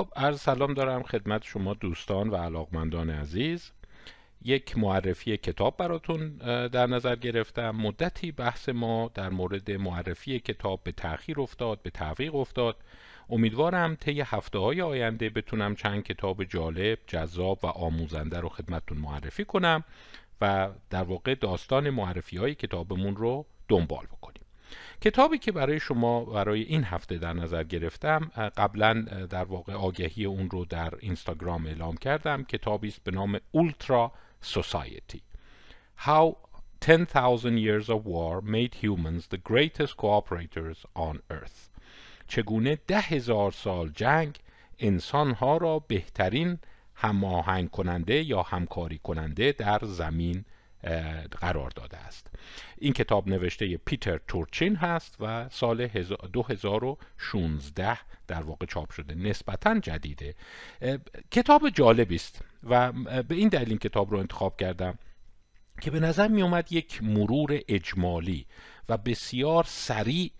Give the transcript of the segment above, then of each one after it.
خب عرض سلام دارم خدمت شما دوستان و علاقمندان عزیز یک معرفی کتاب براتون در نظر گرفتم مدتی بحث ما در مورد معرفی کتاب به تأخیر افتاد به تعویق افتاد امیدوارم طی هفته های آینده بتونم چند کتاب جالب جذاب و آموزنده رو خدمتتون معرفی کنم و در واقع داستان معرفی های کتابمون رو دنبال بکنیم کتابی که برای شما برای این هفته در نظر گرفتم قبلا در واقع آگهی اون رو در اینستاگرام اعلام کردم کتابی است به نام Ultra Society How 10,000 Years of War Made Humans the Greatest Cooperators on Earth چگونه ده هزار سال جنگ انسانها را بهترین هماهنگ کننده یا همکاری کننده در زمین قرار داده است این کتاب نوشته پیتر تورچین هست و سال 2016 در واقع چاپ شده نسبتا جدیده کتاب جالبی است و به این دلیل این کتاب رو انتخاب کردم که به نظر می اومد یک مرور اجمالی و بسیار سریع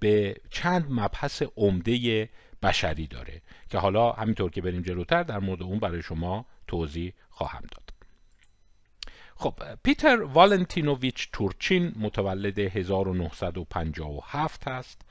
به چند مبحث عمده بشری داره که حالا همینطور که بریم جلوتر در مورد اون برای شما توضیح خواهم داد خب پیتر والنتینوویچ تورچین متولد 1957 هست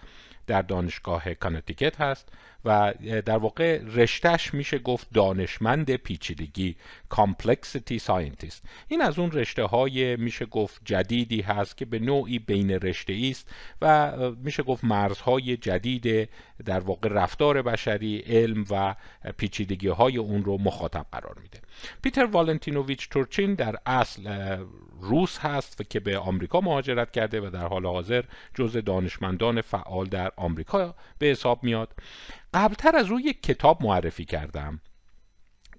در دانشگاه کانتیکت هست و در واقع رشتهش میشه گفت دانشمند پیچیدگی کامپلکسیتی ساینتیست این از اون رشته های میشه گفت جدیدی هست که به نوعی بین رشته است و میشه گفت مرزهای جدید در واقع رفتار بشری علم و پیچیدگی های اون رو مخاطب قرار میده پیتر والنتینوویچ تورچین در اصل روس هست و که به آمریکا مهاجرت کرده و در حال حاضر جزء دانشمندان فعال در آمریکا به حساب میاد قبلتر از او یک کتاب معرفی کردم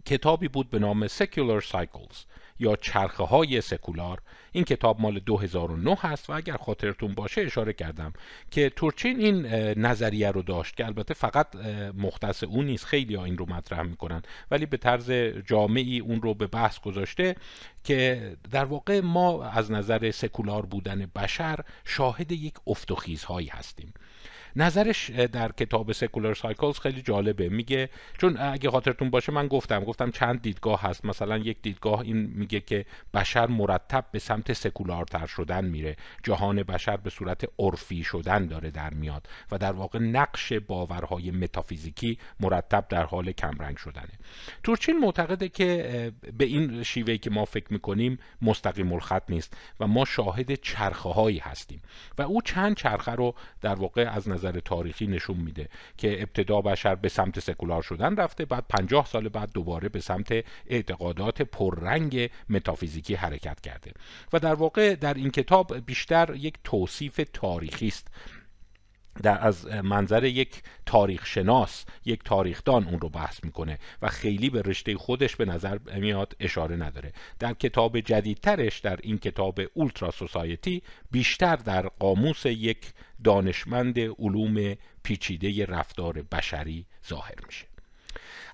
کتابی بود به نام Secular Cycles یا چرخه های سکولار این کتاب مال 2009 هست و اگر خاطرتون باشه اشاره کردم که تورچین این نظریه رو داشت که البته فقط مختص اون نیست خیلی ها این رو مطرح میکنن ولی به طرز جامعی اون رو به بحث گذاشته که در واقع ما از نظر سکولار بودن بشر شاهد یک افتخیز هایی هستیم نظرش در کتاب سکولار سایکلز خیلی جالبه میگه چون اگه خاطرتون باشه من گفتم گفتم چند دیدگاه هست مثلا یک دیدگاه این میگه که بشر مرتب به سمت سکولارتر شدن میره جهان بشر به صورت عرفی شدن داره در میاد و در واقع نقش باورهای متافیزیکی مرتب در حال کمرنگ شدنه تورچین معتقده که به این شیوهی که ما فکر میکنیم مستقیم الخط نیست و ما شاهد چرخه هایی هستیم و او چند چرخه رو در واقع از نظر نظر تاریخی نشون میده که ابتدا بشر به سمت سکولار شدن رفته بعد 50 سال بعد دوباره به سمت اعتقادات پررنگ متافیزیکی حرکت کرده و در واقع در این کتاب بیشتر یک توصیف تاریخی است در از منظر یک تاریخ شناس یک تاریخدان اون رو بحث میکنه و خیلی به رشته خودش به نظر میاد اشاره نداره در کتاب جدیدترش در این کتاب اولترا سوسایتی بیشتر در قاموس یک دانشمند علوم پیچیده رفتار بشری ظاهر میشه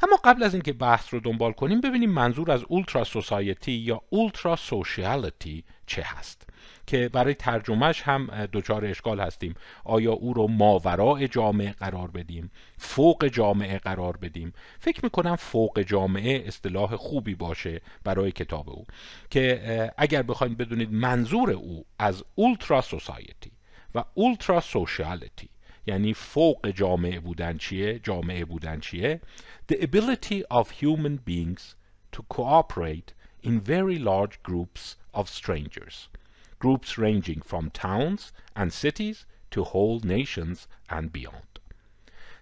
اما قبل از اینکه بحث رو دنبال کنیم ببینیم منظور از اولترا سوسایتی یا اولترا سوشیالیتی چه هست که برای ترجمهش هم دچار اشکال هستیم آیا او رو ماورای جامعه قرار بدیم فوق جامعه قرار بدیم فکر میکنم فوق جامعه اصطلاح خوبی باشه برای کتاب او که اگر بخواید بدونید منظور او از اولترا سوسایتی و اولترا سوشیالیتی یعنی فوق جامعه بودن چیه جامعه بودن چیه the ability of human beings to cooperate in very large groups of strangers, groups ranging from towns and cities to whole nations and beyond.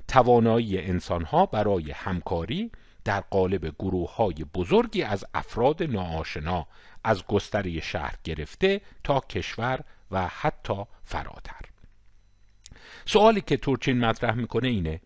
توانایی ها برای همکاری در قالب گروه های بزرگی از افراد ناآشنا از گستره شهر گرفته تا کشور و حتی فراتر سوالی که تورچین مطرح میکنه اینه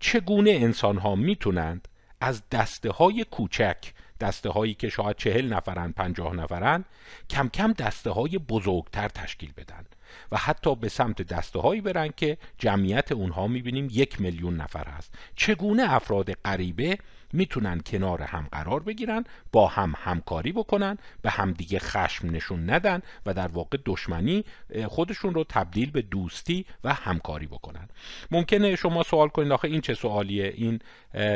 چگونه ها میتونند از دسته های کوچک دسته هایی که شاید چهل نفرن پنجاه نفرن کم کم دسته های بزرگتر تشکیل بدن و حتی به سمت دسته هایی برن که جمعیت اونها میبینیم یک میلیون نفر هست چگونه افراد غریبه میتونن کنار هم قرار بگیرن با هم همکاری بکنن به همدیگه خشم نشون ندن و در واقع دشمنی خودشون رو تبدیل به دوستی و همکاری بکنن ممکنه شما سوال کنید آخه این چه سوالیه این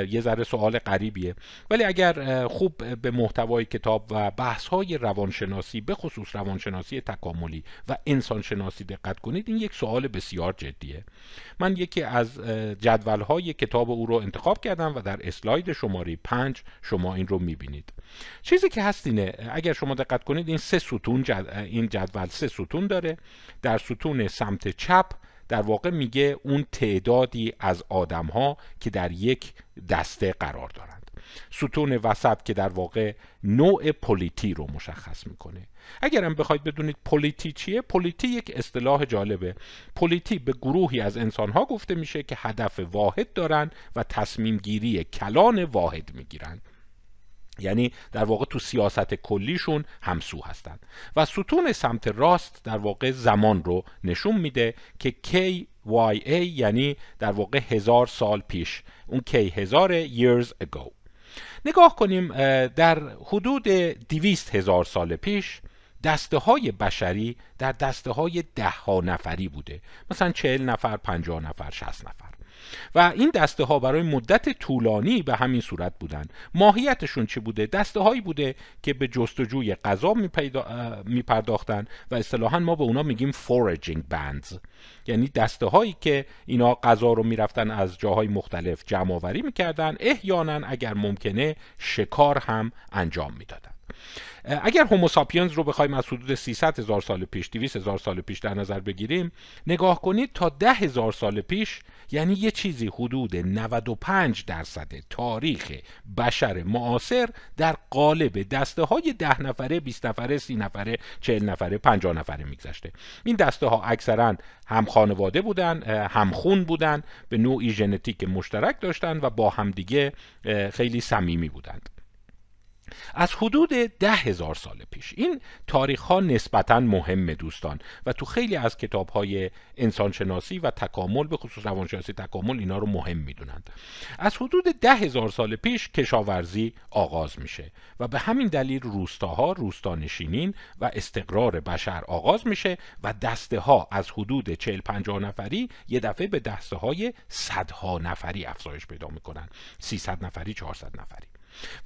یه ذره سوال غریبیه ولی اگر خوب به محتوای کتاب و بحث های روانشناسی به خصوص روانشناسی تکاملی و انسانشناسی دقت کنید این یک سوال بسیار جدیه من یکی از جدول های کتاب او رو انتخاب کردم و در اسلایدش شماره 5 شما این رو میبینید چیزی که هست اینه اگر شما دقت کنید این سه ستون این جدول سه ستون داره در ستون سمت چپ در واقع میگه اون تعدادی از آدم ها که در یک دسته قرار دارند ستون وسط که در واقع نوع پلیتی رو مشخص میکنه اگرم بخواید بدونید پلیتی چیه پلیتی یک اصطلاح جالبه پلیتی به گروهی از انسانها گفته میشه که هدف واحد دارن و تصمیم گیری کلان واحد میگیرن یعنی در واقع تو سیاست کلیشون همسو هستند و ستون سمت راست در واقع زمان رو نشون میده که کی یعنی در واقع هزار سال پیش اون کی هزار years ago نگاه کنیم در حدود 200 هزار سال پیش دسته های بشری در دسته های ده ها نفری بوده مثلا چهل نفر، پنجاه نفر، شست نفر و این دسته ها برای مدت طولانی به همین صورت بودند ماهیتشون چه بوده دسته هایی بوده که به جستجوی غذا میپرداختن و اصطلاحا ما به اونا میگیم foraging bands یعنی دسته هایی که اینا غذا رو میرفتن از جاهای مختلف جمع آوری میکردن احیانا اگر ممکنه شکار هم انجام میدادن اگر هوموساپینز رو بخوایم از حدود 300 هزار سال پیش 200 هزار سال پیش در نظر بگیریم نگاه کنید تا 10 هزار سال پیش یعنی یه چیزی حدود 95 درصد تاریخ بشر معاصر در قالب دسته های 10 نفره 20 نفره 30 نفره 40 نفره 50 نفره میگذشته این دسته ها اکثرا هم خانواده بودن هم خون بودن به نوعی ژنتیک مشترک داشتن و با همدیگه خیلی صمیمی بودند از حدود ده هزار سال پیش این تاریخ ها نسبتا مهم دوستان و تو خیلی از کتاب های انسانشناسی و تکامل به خصوص روانشناسی تکامل اینا رو مهم میدونند از حدود ده هزار سال پیش کشاورزی آغاز میشه و به همین دلیل روستاها روستانشینین و استقرار بشر آغاز میشه و دسته ها از حدود چهل پنجاه نفری یه دفعه به دسته های صدها نفری افزایش پیدا میکنن 300 نفری 400 نفری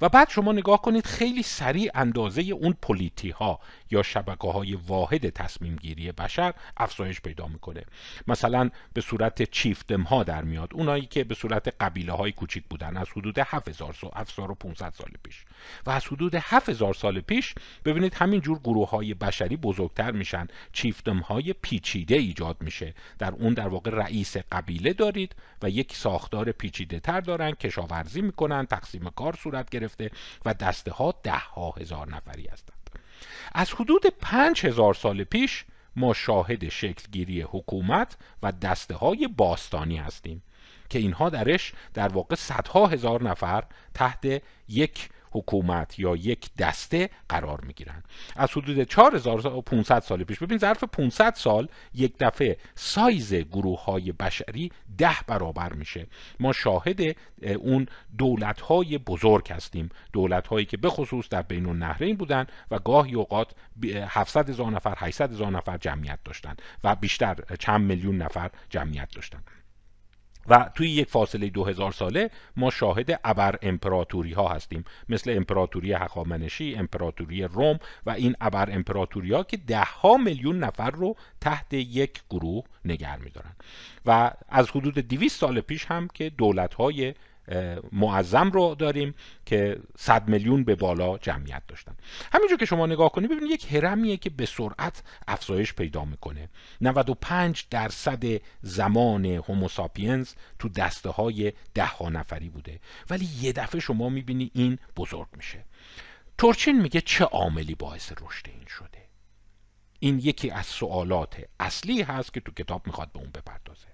و بعد شما نگاه کنید خیلی سریع اندازه اون پلیتی ها یا شبکه های واحد تصمیم گیری بشر افزایش پیدا میکنه مثلا به صورت چیفتم ها در میاد اونایی که به صورت قبیله های کوچیک بودن از حدود 7000 سال 7500 سال پیش و از حدود 7000 سال پیش ببینید همین جور گروه های بشری بزرگتر میشن چیفتم های پیچیده ایجاد میشه در اون در واقع رئیس قبیله دارید و یک ساختار پیچیده تر دارن کشاورزی میکنن تقسیم کار صورت گرفته و دسته ها ده ها هزار نفری هستند از حدود پنج هزار سال پیش ما شاهد شکلگیری حکومت و دسته های باستانی هستیم که اینها درش در واقع صدها هزار نفر تحت یک حکومت یا یک دسته قرار می گیرن از حدود 4500 سال پیش ببین ظرف 500 سال یک دفعه سایز گروه های بشری ده برابر میشه ما شاهد اون دولت های بزرگ هستیم دولت هایی که به خصوص در بین النهرین بودن و گاهی اوقات 700 هزار نفر 800 هزار نفر جمعیت داشتن و بیشتر چند میلیون نفر جمعیت داشتن و توی یک فاصله 2000 ساله ما شاهد ابر امپراتوری ها هستیم مثل امپراتوری هخامنشی امپراتوری روم و این ابر امپراتوری ها که ها میلیون نفر رو تحت یک گروه نگر دارن. و از حدود 200 سال پیش هم که دولت های معظم رو داریم که 100 میلیون به بالا جمعیت داشتن همینجور که شما نگاه کنید ببینید یک هرمیه که به سرعت افزایش پیدا میکنه 95 درصد زمان هوموساپینز تو دسته های ده ها نفری بوده ولی یه دفعه شما میبینی این بزرگ میشه تورچین میگه چه عاملی باعث رشد این شده این یکی از سوالات اصلی هست که تو کتاب میخواد به اون بپردازه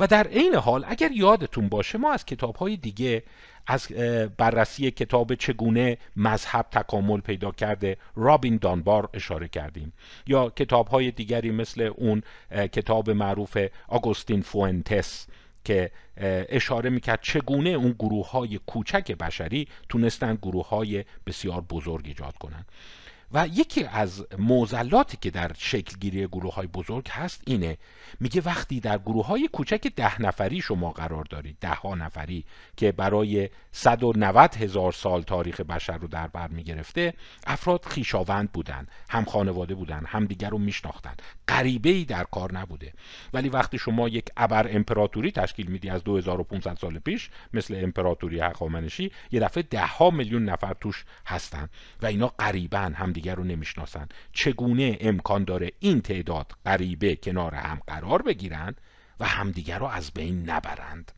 و در عین حال اگر یادتون باشه ما از کتاب های دیگه از بررسی کتاب چگونه مذهب تکامل پیدا کرده رابین دانبار اشاره کردیم یا کتاب های دیگری مثل اون کتاب معروف آگوستین فوئنتس که اشاره میکرد چگونه اون گروه های کوچک بشری تونستن گروه های بسیار بزرگ ایجاد کنند و یکی از موزلاتی که در شکلگیری گروه های بزرگ هست اینه میگه وقتی در گروه های کوچک ده نفری شما قرار دارید ده ها نفری که برای 190 هزار سال تاریخ بشر رو در بر میگرفته افراد خیشاوند بودن هم خانواده بودن هم دیگر رو میشناختن قریبه ای در کار نبوده ولی وقتی شما یک ابر امپراتوری تشکیل میدی از 2500 سال پیش مثل امپراتوری هخامنشی یه دفعه ده ها میلیون نفر توش هستن و اینا قریبا هم همدیگر رو نمیشناسن چگونه امکان داره این تعداد غریبه کنار هم قرار بگیرند و همدیگر رو از بین نبرند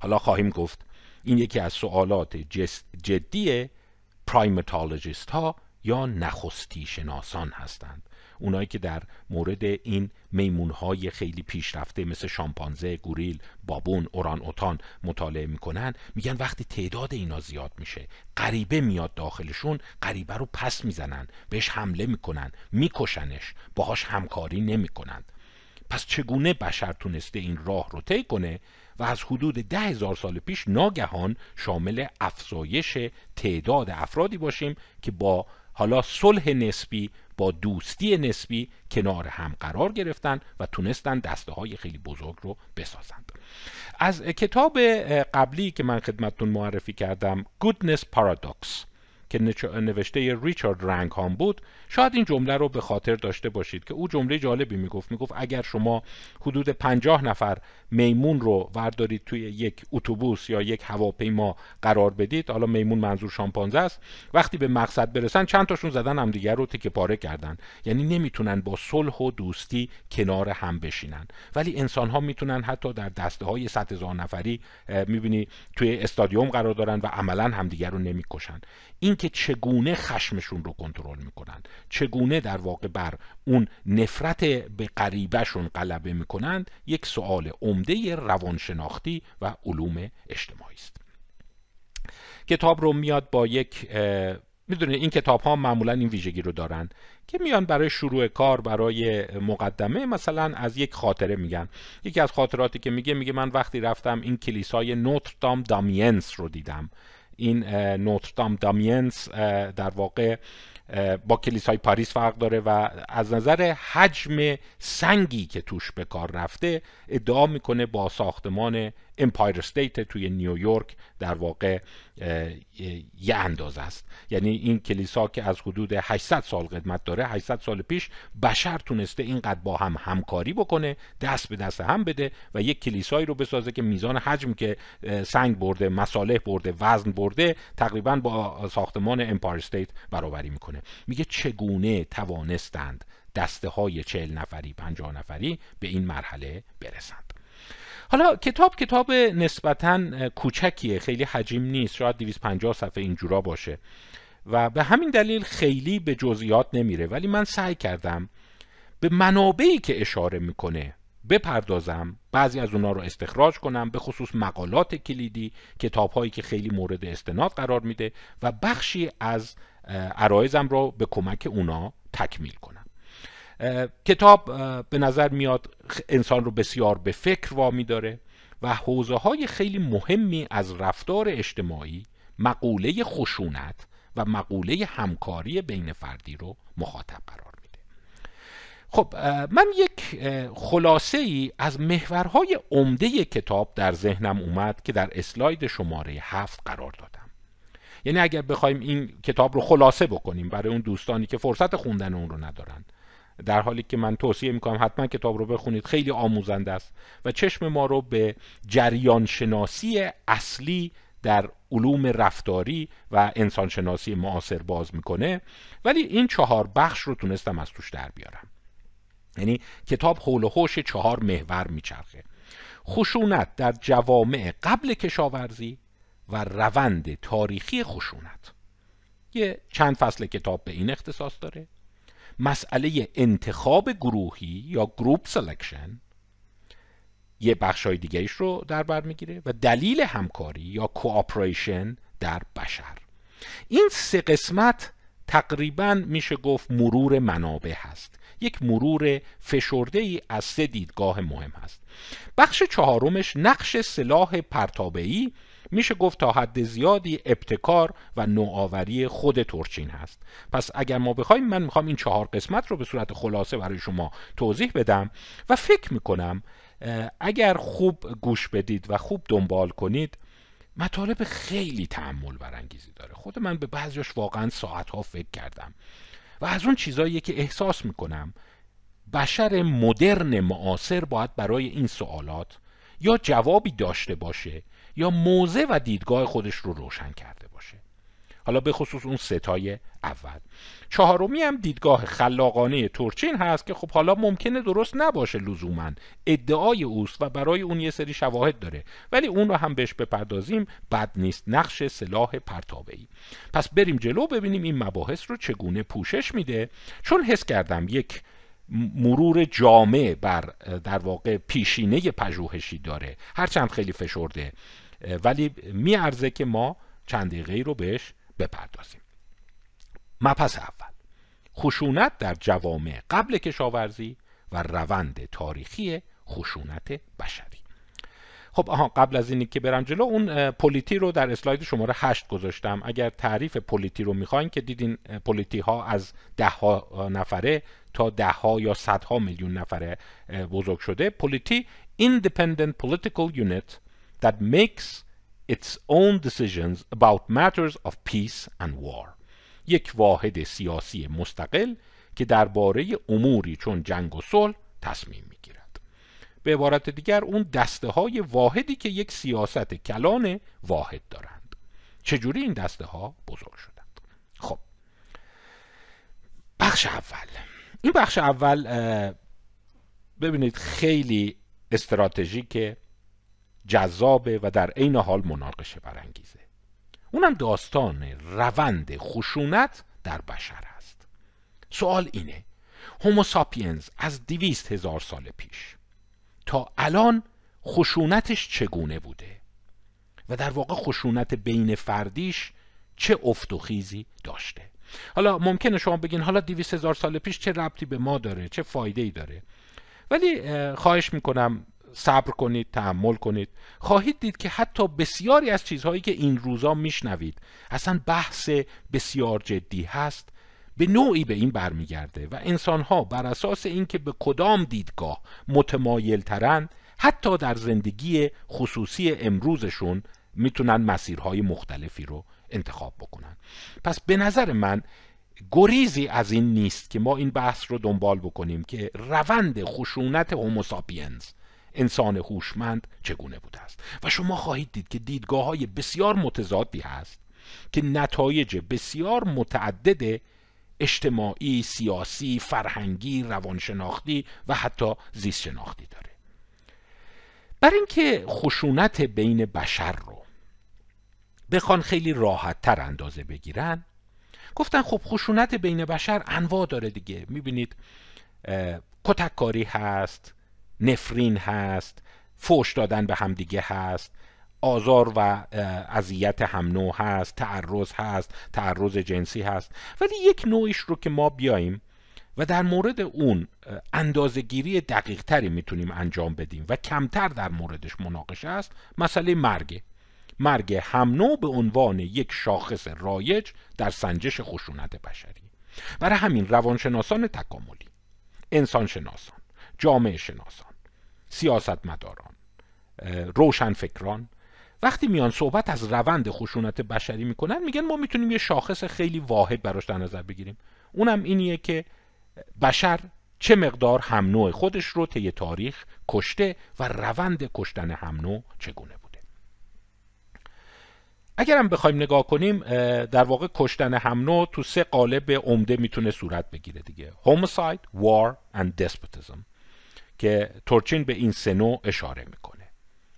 حالا خواهیم گفت این یکی از سوالات جدی پرایمتالوجیست ها یا نخستی شناسان هستند اونایی که در مورد این میمونهای خیلی پیشرفته مثل شامپانزه، گوریل، بابون، اوران اوتان مطالعه میکنن میگن وقتی تعداد اینا زیاد میشه غریبه میاد داخلشون غریبه رو پس میزنن بهش حمله میکنن میکشنش باهاش همکاری نمیکنن پس چگونه بشر تونسته این راه رو طی کنه و از حدود ده هزار سال پیش ناگهان شامل افزایش تعداد افرادی باشیم که با حالا صلح نسبی با دوستی نسبی کنار هم قرار گرفتن و تونستن دسته های خیلی بزرگ رو بسازند از کتاب قبلی که من خدمتتون معرفی کردم Goodness Paradox که نوشته ریچارد رنگ بود شاید این جمله رو به خاطر داشته باشید که او جمله جالبی میگفت میگفت اگر شما حدود پنجاه نفر میمون رو وردارید توی یک اتوبوس یا یک هواپیما قرار بدید حالا میمون منظور شامپانزه است وقتی به مقصد برسن چند تاشون زدن همدیگر رو تکه پاره کردن یعنی نمیتونن با صلح و دوستی کنار هم بشینن ولی انسان ها میتونن حتی در دسته های صد هزار نفری میبینی توی استادیوم قرار دارن و عملا همدیگر رو نمیکشن این که چگونه خشمشون رو کنترل میکنن چگونه در واقع بر اون نفرت به غریبهشون غلبه میکنند یک سوال عمده روانشناختی و علوم اجتماعی است کتاب رو میاد با یک میدونه این کتاب ها معمولا این ویژگی رو دارن که میان برای شروع کار برای مقدمه مثلا از یک خاطره میگن یکی از خاطراتی که میگه میگه من وقتی رفتم این کلیسای نوتردام دامینس رو دیدم این نوتردام دامینس در واقع با کلیسای پاریس فرق داره و از نظر حجم سنگی که توش به کار رفته ادعا میکنه با ساختمان امپایر استیت توی نیویورک در واقع یه اندازه است یعنی این کلیسا که از حدود 800 سال قدمت داره 800 سال پیش بشر تونسته اینقدر با هم همکاری بکنه دست به دست هم بده و یک کلیسایی رو بسازه که میزان حجم که سنگ برده مصالح برده وزن برده تقریبا با ساختمان امپایر استیت برابری میکنه میگه چگونه توانستند دسته های چهل نفری پنجاه نفری به این مرحله برسند حالا کتاب کتاب نسبتا کوچکیه خیلی حجم نیست شاید 250 صفحه اینجورا باشه و به همین دلیل خیلی به جزئیات نمیره ولی من سعی کردم به منابعی که اشاره میکنه بپردازم بعضی از اونا رو استخراج کنم به خصوص مقالات کلیدی کتاب هایی که خیلی مورد استناد قرار میده و بخشی از عرایزم رو به کمک اونا تکمیل کنم کتاب به نظر میاد انسان رو بسیار به فکر وامی داره و حوزه های خیلی مهمی از رفتار اجتماعی مقوله خشونت و مقوله همکاری بین فردی رو مخاطب قرار میده خب من یک خلاصه ای از محورهای عمده کتاب در ذهنم اومد که در اسلاید شماره هفت قرار دادم یعنی اگر بخوایم این کتاب رو خلاصه بکنیم برای اون دوستانی که فرصت خوندن اون رو ندارند. در حالی که من توصیه میکنم حتما کتاب رو بخونید خیلی آموزنده است و چشم ما رو به جریان شناسی اصلی در علوم رفتاری و انسانشناسی معاصر باز میکنه ولی این چهار بخش رو تونستم از توش در بیارم یعنی کتاب حول و حوش چهار محور میچرخه خشونت در جوامع قبل کشاورزی و روند تاریخی خشونت یه چند فصل کتاب به این اختصاص داره مسئله انتخاب گروهی یا گروپ سلکشن یه های دیگهش رو در بر میگیره و دلیل همکاری یا کوآپریشن در بشر این سه قسمت تقریبا میشه گفت مرور منابع هست یک مرور فشرده ای از سه دیدگاه مهم هست بخش چهارمش نقش سلاح پرتابعی میشه گفت تا حد زیادی ابتکار و نوآوری خود ترچین هست پس اگر ما بخوایم من میخوام این چهار قسمت رو به صورت خلاصه برای شما توضیح بدم و فکر میکنم اگر خوب گوش بدید و خوب دنبال کنید مطالب خیلی تعمل برانگیزی داره خود من به بعضیش واقعا ساعتها فکر کردم و از اون چیزایی که احساس میکنم بشر مدرن معاصر باید برای این سوالات یا جوابی داشته باشه یا موزه و دیدگاه خودش رو روشن کرده باشه حالا به خصوص اون ستای اول چهارمی هم دیدگاه خلاقانه تورچین هست که خب حالا ممکنه درست نباشه لزوما ادعای اوست و برای اون یه سری شواهد داره ولی اون رو هم بهش بپردازیم بد نیست نقش سلاح ای. پس بریم جلو ببینیم این مباحث رو چگونه پوشش میده چون حس کردم یک مرور جامع بر در واقع پیشینه پژوهشی داره هرچند خیلی فشرده ولی میارزه که ما چند دقیقه رو بهش بپردازیم مپس اول خشونت در جوامع قبل کشاورزی و روند تاریخی خشونت بشری خب آها قبل از اینی که برم جلو اون پلیتی رو در اسلاید شماره 8 گذاشتم اگر تعریف پلیتی رو میخواین که دیدین پلیتی ها از ده ها نفره تا ده ها یا صدها میلیون نفره بزرگ شده پلیتی Independent Political Unit that makes its own decisions about matters of peace and war یک واحد سیاسی مستقل که درباره اموری چون جنگ و صلح تصمیم میگیرد به عبارت دیگر اون دسته های واحدی که یک سیاست کلان واحد دارند چجوری این دسته ها بزرگ شدند خب بخش اول این بخش اول ببینید خیلی استراتژیکه جذابه و در عین حال مناقشه برانگیزه اونم داستان روند خشونت در بشر است سوال اینه هوموساپینز از دویست هزار سال پیش تا الان خشونتش چگونه بوده و در واقع خشونت بین فردیش چه افت و خیزی داشته حالا ممکنه شما بگین حالا دویست هزار سال پیش چه ربطی به ما داره چه فایده ای داره ولی خواهش میکنم صبر کنید تحمل کنید خواهید دید که حتی بسیاری از چیزهایی که این روزا میشنوید اصلا بحث بسیار جدی هست به نوعی به این برمیگرده و انسانها بر اساس اینکه به کدام دیدگاه متمایل ترن حتی در زندگی خصوصی امروزشون میتونن مسیرهای مختلفی رو انتخاب بکنن پس به نظر من گریزی از این نیست که ما این بحث رو دنبال بکنیم که روند خشونت هوموساپینز انسان هوشمند چگونه بوده است و شما خواهید دید که دیدگاه های بسیار متضادی هست که نتایج بسیار متعدد اجتماعی، سیاسی، فرهنگی، روانشناختی و حتی زیستشناختی داره بر اینکه خشونت بین بشر رو بخوان خیلی راحت تر اندازه بگیرن گفتن خب خشونت بین بشر انواع داره دیگه میبینید کتککاری هست نفرین هست فوش دادن به همدیگه هست آزار و اذیت هم نوع هست تعرض هست تعرض جنسی هست ولی یک نوعش رو که ما بیاییم و در مورد اون اندازگیری دقیق تری میتونیم انجام بدیم و کمتر در موردش مناقشه است مسئله مرگ مرگ هم نوع به عنوان یک شاخص رایج در سنجش خشونت بشری برای همین روانشناسان تکاملی انسانشناسان جامعه شناسان سیاستمداران فکران وقتی میان صحبت از روند خشونت بشری میکنن میگن ما میتونیم یه شاخص خیلی واحد براش در نظر بگیریم اونم اینیه که بشر چه مقدار هم خودش رو طی تاریخ کشته و روند کشتن هم چگونه بوده اگرم بخوایم نگاه کنیم در واقع کشتن هم نوع تو سه قالب عمده میتونه صورت بگیره دیگه homicide, war and despotism که تورچین به این سه نوع اشاره میکنه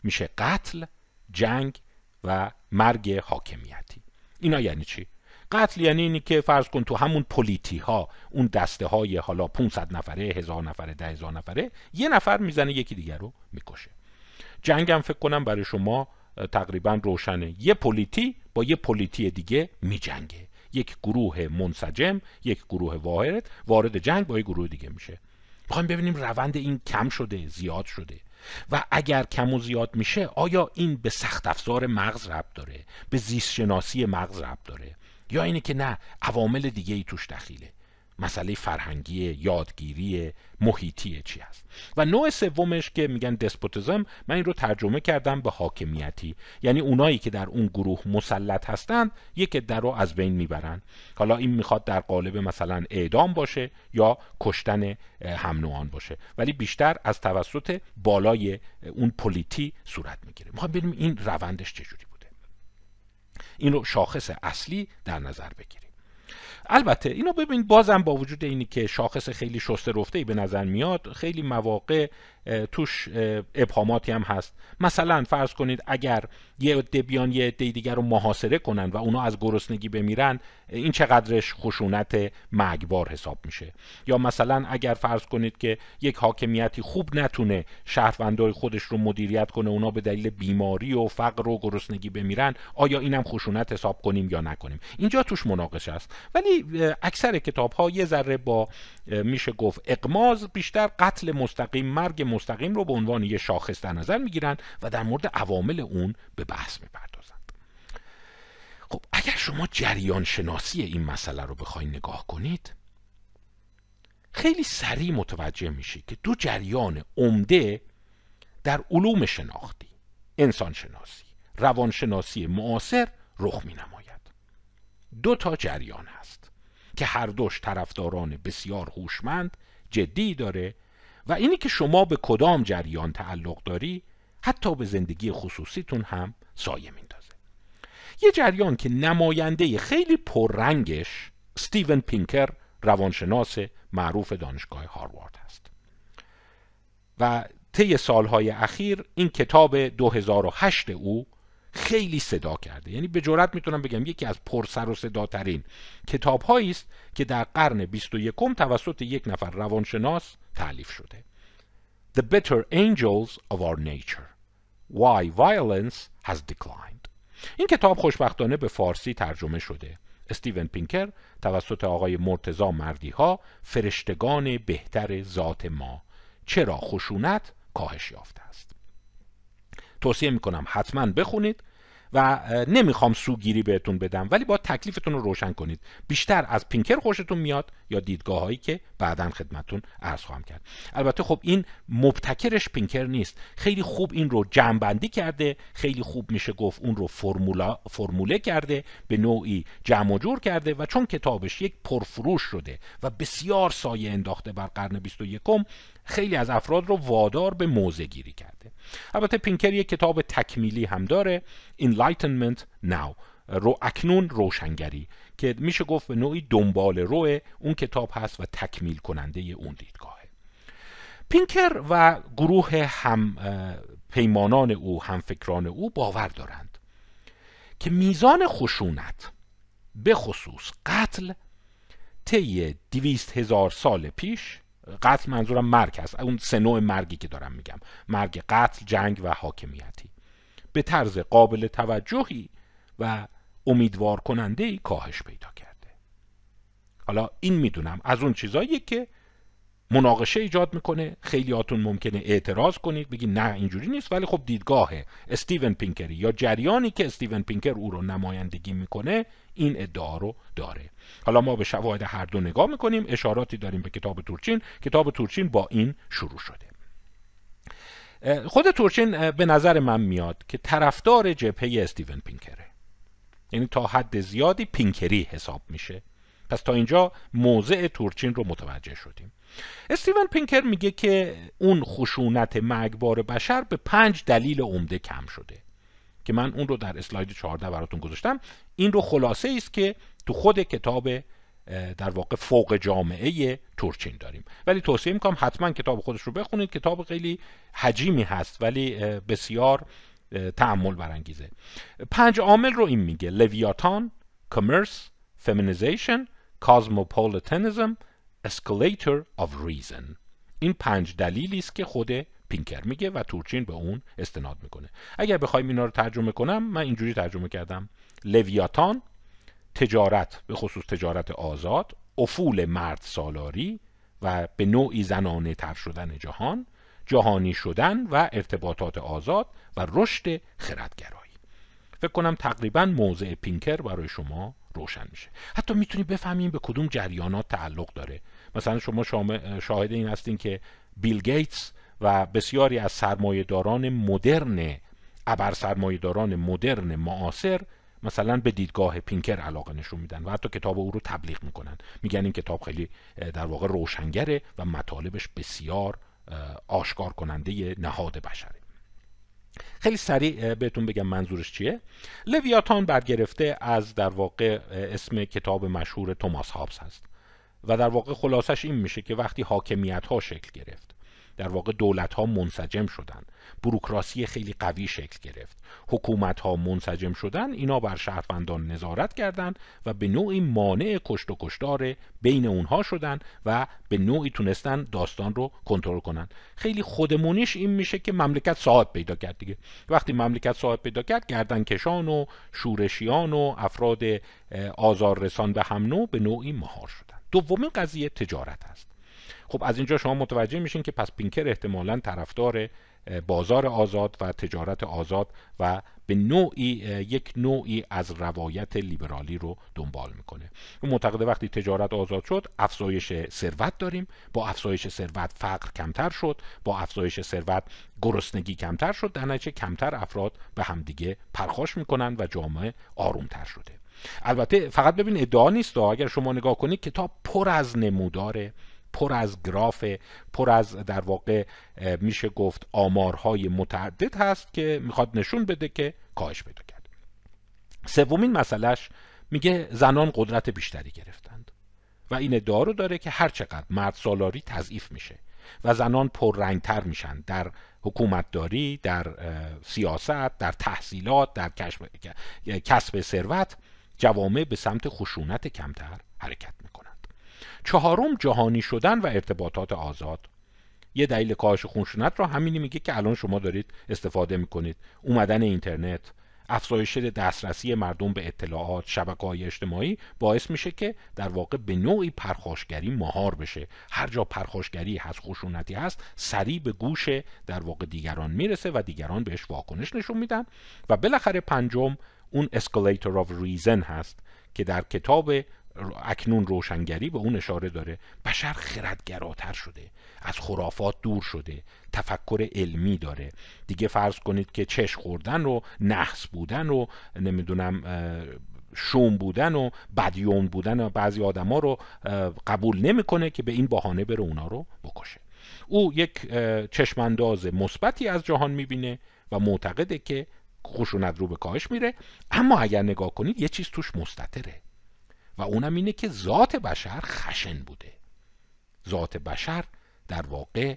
میشه قتل، جنگ و مرگ حاکمیتی اینا یعنی چی؟ قتل یعنی اینی که فرض کن تو همون پلیتی ها اون دسته های حالا 500 نفره، هزار نفره، هزار نفره یه نفر میزنه یکی دیگر رو میکشه جنگ هم فکر کنم برای شما تقریبا روشنه یه پلیتی با یه پلیتی دیگه میجنگه یک گروه منسجم یک گروه واحد وارد جنگ با یه گروه دیگه میشه میخوایم ببینیم روند این کم شده زیاد شده و اگر کم و زیاد میشه آیا این به سخت افزار مغز ربط داره به زیست شناسی مغز ربط داره یا اینه که نه عوامل دیگه ای توش دخیله مسئله فرهنگی یادگیری محیطی چی هست و نوع سومش که میگن دسپوتزم من این رو ترجمه کردم به حاکمیتی یعنی اونایی که در اون گروه مسلط هستند یک در رو از بین میبرن حالا این میخواد در قالب مثلا اعدام باشه یا کشتن هم باشه ولی بیشتر از توسط بالای اون پلیتی صورت میگیره ما ببینیم این روندش چجوری بوده این رو شاخص اصلی در نظر بگیریم البته اینو ببین بازم با وجود اینی که شاخص خیلی شسته رفته ای به نظر میاد خیلی مواقع توش ابهاماتی هم هست مثلا فرض کنید اگر یه عده بیان یه عده دیگر رو محاصره کنن و اونا از گرسنگی بمیرن این چقدرش خشونت مگبار حساب میشه یا مثلا اگر فرض کنید که یک حاکمیتی خوب نتونه شهروندای خودش رو مدیریت کنه اونا به دلیل بیماری و فقر و گرسنگی بمیرن آیا اینم خشونت حساب کنیم یا نکنیم اینجا توش مناقشه است ولی اکثر کتاب ها یه ذره با میشه گفت اقماز بیشتر قتل مستقیم مرگ مستقیم مستقیم رو به عنوان یه شاخص در نظر میگیرن و در مورد عوامل اون به بحث میپردازند خب اگر شما جریان شناسی این مسئله رو بخواید نگاه کنید خیلی سریع متوجه میشی که دو جریان عمده در علوم شناختی انسان شناسی روان شناسی معاصر رخ می نماید دو تا جریان هست که هر دوش طرفداران بسیار هوشمند جدی داره و اینی که شما به کدام جریان تعلق داری حتی به زندگی خصوصیتون هم سایه میندازه یه جریان که نماینده خیلی پررنگش ستیون پینکر روانشناس معروف دانشگاه هاروارد هست و طی سالهای اخیر این کتاب 2008 او خیلی صدا کرده یعنی به جرات میتونم بگم یکی از پرسر و ترین کتابهایی است که در قرن 21 توسط یک نفر روانشناس تعلیف شده The Better Angels of Our Nature Why Violence Has Declined این کتاب خوشبختانه به فارسی ترجمه شده استیون پینکر توسط آقای مرتزا ها فرشتگان بهتر ذات ما چرا خشونت کاهش یافته است توصیه میکنم حتما بخونید و نمیخوام سوگیری بهتون بدم ولی با تکلیفتون رو روشن کنید بیشتر از پینکر خوشتون میاد یا دیدگاه هایی که بعدا خدمتون عرض خواهم کرد البته خب این مبتکرش پینکر نیست خیلی خوب این رو جمعبندی کرده خیلی خوب میشه گفت اون رو فرمولا فرموله کرده به نوعی جمع و جور کرده و چون کتابش یک پرفروش شده و بسیار سایه انداخته بر قرن 21 خیلی از افراد رو وادار به موزه گیری کرد البته پینکر یک کتاب تکمیلی هم داره Enlightenment Now رو اکنون روشنگری که میشه گفت به نوعی دنبال روه اون کتاب هست و تکمیل کننده اون دیدگاهه پینکر و گروه هم پیمانان او هم فکران او باور دارند که میزان خشونت به خصوص قتل طی دویست هزار سال پیش قتل منظورم مرگ هست اون سه نوع مرگی که دارم میگم مرگ قتل جنگ و حاکمیتی به طرز قابل توجهی و امیدوار کننده ای کاهش پیدا کرده حالا این میدونم از اون چیزایی که مناقشه ایجاد میکنه خیلیاتون ممکنه اعتراض کنید بگید نه اینجوری نیست ولی خب دیدگاه استیون پینکری یا جریانی که استیون پینکر او رو نمایندگی میکنه این ادعا رو داره حالا ما به شواهد هر دو نگاه میکنیم اشاراتی داریم به کتاب تورچین کتاب تورچین با این شروع شده خود تورچین به نظر من میاد که طرفدار جبهه استیون پینکره یعنی تا حد زیادی پینکری حساب میشه پس تا اینجا موضع تورچین رو متوجه شدیم استیون پینکر میگه که اون خشونت مرگبار بشر به پنج دلیل عمده کم شده که من اون رو در اسلاید 14 براتون گذاشتم این رو خلاصه ای است که تو خود کتاب در واقع فوق جامعه تورچین داریم ولی توصیه میکنم حتما کتاب خودش رو بخونید کتاب خیلی حجیمی هست ولی بسیار تعمل برانگیزه پنج عامل رو این میگه لویاتان کامرس فمینیزیشن کازموپولیتنیزم اسکلیتر of reason این پنج دلیلی است که خود پینکر میگه و تورچین به اون استناد میکنه اگر بخوایم اینا رو ترجمه کنم من اینجوری ترجمه کردم لویاتان تجارت به خصوص تجارت آزاد افول مرد سالاری و به نوعی زنانه تر شدن جهان جهانی شدن و ارتباطات آزاد و رشد خردگرایی فکر کنم تقریبا موضع پینکر برای شما روشن میشه حتی میتونی بفهمیم به کدوم جریانات تعلق داره مثلا شما شاهد این هستین که بیل گیتس و بسیاری از سرمایهداران مدرن ابر داران مدرن معاصر مثلا به دیدگاه پینکر علاقه نشون میدن و حتی کتاب او رو تبلیغ میکنن میگن این کتاب خیلی در واقع روشنگره و مطالبش بسیار آشکار کننده نهاد بشره خیلی سریع بهتون بگم منظورش چیه لویاتان برگرفته از در واقع اسم کتاب مشهور توماس هابس هست و در واقع خلاصش این میشه که وقتی حاکمیت ها شکل گرفت در واقع دولت ها منسجم شدن بروکراسی خیلی قوی شکل گرفت حکومت ها منسجم شدن اینا بر شهروندان نظارت کردند و به نوعی مانع کشت و کشتار بین اونها شدن و به نوعی تونستن داستان رو کنترل کنن خیلی خودمونیش این میشه که مملکت صاحب پیدا کرد دیگه وقتی مملکت صاحب پیدا کرد گردنکشان و شورشیان و افراد آزار رسان به هم نوع به نوعی مهار شد دومین قضیه تجارت است خب از اینجا شما متوجه میشین که پس پینکر احتمالا طرفدار بازار آزاد و تجارت آزاد و به نوعی یک نوعی از روایت لیبرالی رو دنبال میکنه معتقده وقتی تجارت آزاد شد افزایش ثروت داریم با افزایش ثروت فقر کمتر شد با افزایش ثروت گرسنگی کمتر شد در نتیجه کمتر افراد به همدیگه پرخاش میکنند و جامعه آرومتر شده البته فقط ببین ادعا نیست اگر شما نگاه کنید کتاب پر از نموداره پر از گراف پر از در واقع میشه گفت آمارهای متعدد هست که میخواد نشون بده که کاهش پیدا کرد سومین مسئلهش میگه زنان قدرت بیشتری گرفتند و این ادعا رو داره که هر چقدر مرد سالاری تضعیف میشه و زنان پررنگتر میشن در حکومتداری در سیاست در تحصیلات در کسب ثروت جوامع به سمت خشونت کمتر حرکت میکنند چهارم جهانی شدن و ارتباطات آزاد یه دلیل کاهش خشونت را همینی میگه که الان شما دارید استفاده میکنید اومدن اینترنت افزایش دسترسی مردم به اطلاعات شبکه های اجتماعی باعث میشه که در واقع به نوعی پرخاشگری مهار بشه هر جا پرخاشگری هست خشونتی هست سریع به گوش در واقع دیگران میرسه و دیگران بهش واکنش نشون میدن و بالاخره پنجم اون escalator آف ریزن هست که در کتاب اکنون روشنگری به اون اشاره داره بشر خردگراتر شده از خرافات دور شده تفکر علمی داره دیگه فرض کنید که چش خوردن رو نحس بودن رو نمیدونم شوم بودن و بدیون بودن و بعضی آدما رو قبول نمیکنه که به این بهانه بره اونا رو بکشه او یک چشمانداز مثبتی از جهان میبینه و معتقده که خشونت رو به کاهش میره اما اگر نگاه کنید یه چیز توش مستطره و اونم اینه که ذات بشر خشن بوده ذات بشر در واقع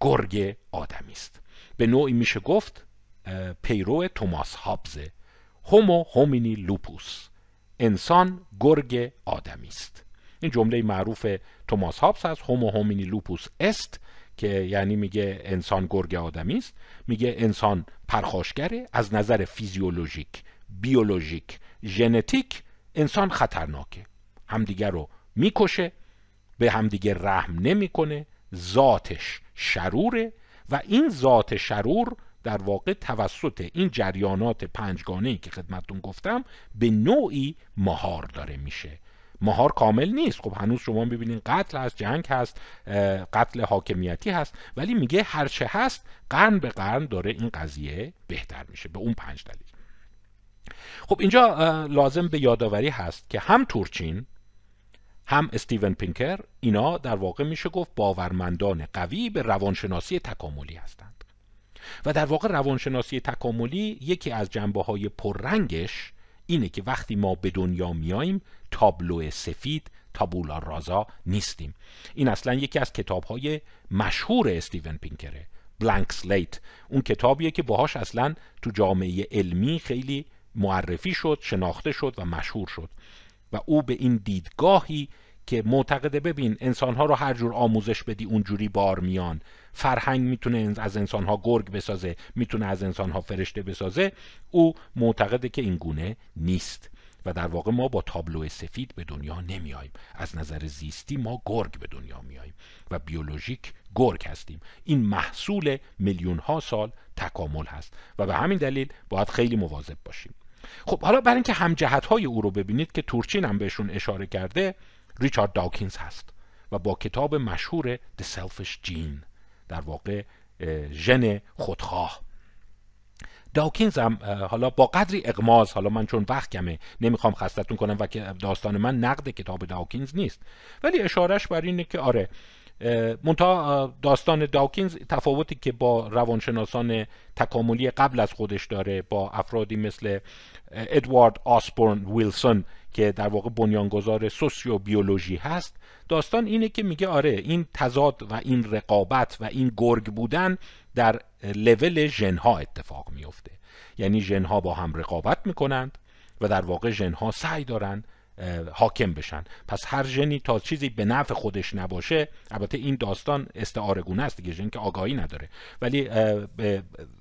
گرگ آدمی است به نوعی میشه گفت پیرو توماس هابز هومو هومینی لوپوس انسان گرگ آدمی است این جمله معروف توماس هابز از هومو هومینی لوپوس است که یعنی میگه انسان گرگ آدمی است میگه انسان پرخاشگره از نظر فیزیولوژیک بیولوژیک ژنتیک انسان خطرناکه همدیگر رو میکشه به همدیگه رحم نمیکنه ذاتش شروره و این ذات شرور در واقع توسط این جریانات پنجگانه ای که خدمتون گفتم به نوعی مهار داره میشه مهار کامل نیست خب هنوز شما ببینید قتل هست جنگ هست قتل حاکمیتی هست ولی میگه هرچه هست قرن به قرن داره این قضیه بهتر میشه به اون پنج دلیل خب اینجا لازم به یادآوری هست که هم تورچین هم استیون پینکر اینا در واقع میشه گفت باورمندان قوی به روانشناسی تکاملی هستند و در واقع روانشناسی تکاملی یکی از جنبه های پررنگش اینه که وقتی ما به دنیا میاییم تابلو سفید تابولا رازا نیستیم این اصلا یکی از کتاب های مشهور استیون پینکره بلانک سلیت اون کتابیه که باهاش اصلا تو جامعه علمی خیلی معرفی شد شناخته شد و مشهور شد و او به این دیدگاهی که معتقده ببین انسانها رو هر جور آموزش بدی اونجوری بار میان فرهنگ میتونه از انسانها گرگ بسازه میتونه از انسانها فرشته بسازه او معتقده که این گونه نیست و در واقع ما با تابلو سفید به دنیا نمیاییم از نظر زیستی ما گرگ به دنیا میاییم و بیولوژیک گرگ هستیم این محصول میلیون ها سال تکامل هست و به همین دلیل باید خیلی مواظب باشیم خب حالا برای اینکه همجهت های او رو ببینید که تورچین هم بهشون اشاره کرده ریچارد داکینز هست و با کتاب مشهور The Selfish Gene در واقع ژن خودخواه داوکینز هم حالا با قدری اقماز حالا من چون وقت کمه نمیخوام خستتون کنم و که داستان من نقد کتاب داوکینز نیست ولی اشارهش بر اینه که آره منتها داستان داوکینز تفاوتی که با روانشناسان تکاملی قبل از خودش داره با افرادی مثل ادوارد آسپورن ویلسون که در واقع بنیانگذار سوسیو بیولوژی هست داستان اینه که میگه آره این تضاد و این رقابت و این گرگ بودن در لول ژنها اتفاق میفته یعنی ژنها با هم رقابت میکنند و در واقع ژنها سعی دارند حاکم بشن پس هر ژنی تا چیزی به نفع خودش نباشه البته این داستان استعاره گونه است دیگه ژن که آگاهی نداره ولی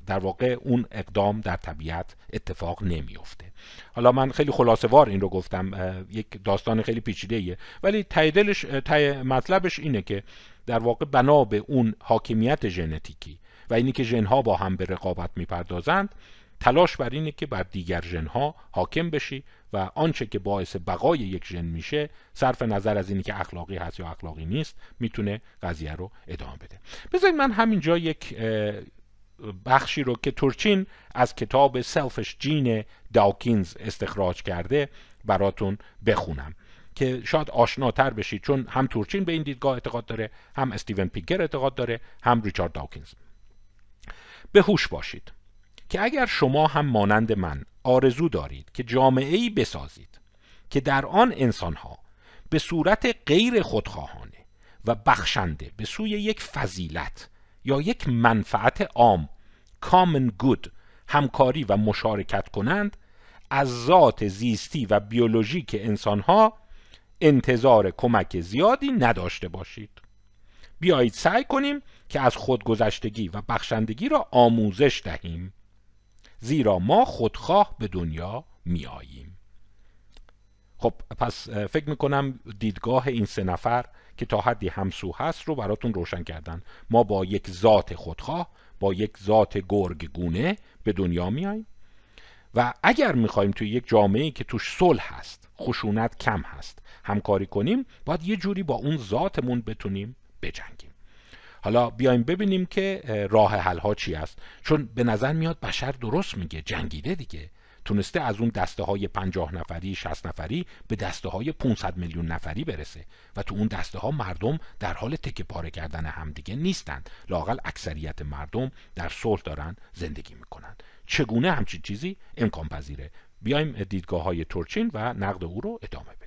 در واقع اون اقدام در طبیعت اتفاق نمیفته حالا من خیلی وار این رو گفتم یک داستان خیلی پیچیده ایه. ولی تایدلش تای مطلبش اینه که در واقع بنا به اون حاکمیت ژنتیکی و اینی که ژنها با هم به رقابت میپردازند تلاش بر اینه که بر دیگر جنها حاکم بشی و آنچه که باعث بقای یک ژن میشه صرف نظر از اینی که اخلاقی هست یا اخلاقی نیست میتونه قضیه رو ادامه بده بذارید من همینجا یک بخشی رو که تورچین از کتاب سلفش جین داوکینز استخراج کرده براتون بخونم که شاید آشناتر بشید چون هم تورچین به این دیدگاه اعتقاد داره هم استیون پیکر اعتقاد داره هم ریچارد داوکینز به هوش باشید که اگر شما هم مانند من آرزو دارید که جامعه ای بسازید که در آن انسان ها به صورت غیر خودخواهانه و بخشنده به سوی یک فضیلت یا یک منفعت عام common good همکاری و مشارکت کنند از ذات زیستی و بیولوژیک ها انتظار کمک زیادی نداشته باشید بیایید سعی کنیم که از خودگذشتگی و بخشندگی را آموزش دهیم زیرا ما خودخواه به دنیا می آییم خب پس فکر میکنم دیدگاه این سه نفر که تا حدی همسو هست رو براتون روشن کردن ما با یک ذات خودخواه با یک ذات گرگ گونه به دنیا میاییم و اگر میخوایم توی یک جامعه که توش صلح هست خشونت کم هست همکاری کنیم باید یه جوری با اون ذاتمون بتونیم بجنگیم حالا بیایم ببینیم که راه حل ها چی است چون به نظر میاد بشر درست میگه جنگیده دیگه تونسته از اون دسته های 50 نفری 60 نفری به دسته های 500 میلیون نفری برسه و تو اون دسته ها مردم در حال تکه پاره کردن همدیگه نیستند لاقل اکثریت مردم در صلح دارن زندگی میکنند چگونه همچین چیزی امکان پذیره بیایم دیدگاه های تورچین و نقد او رو ادامه بدیم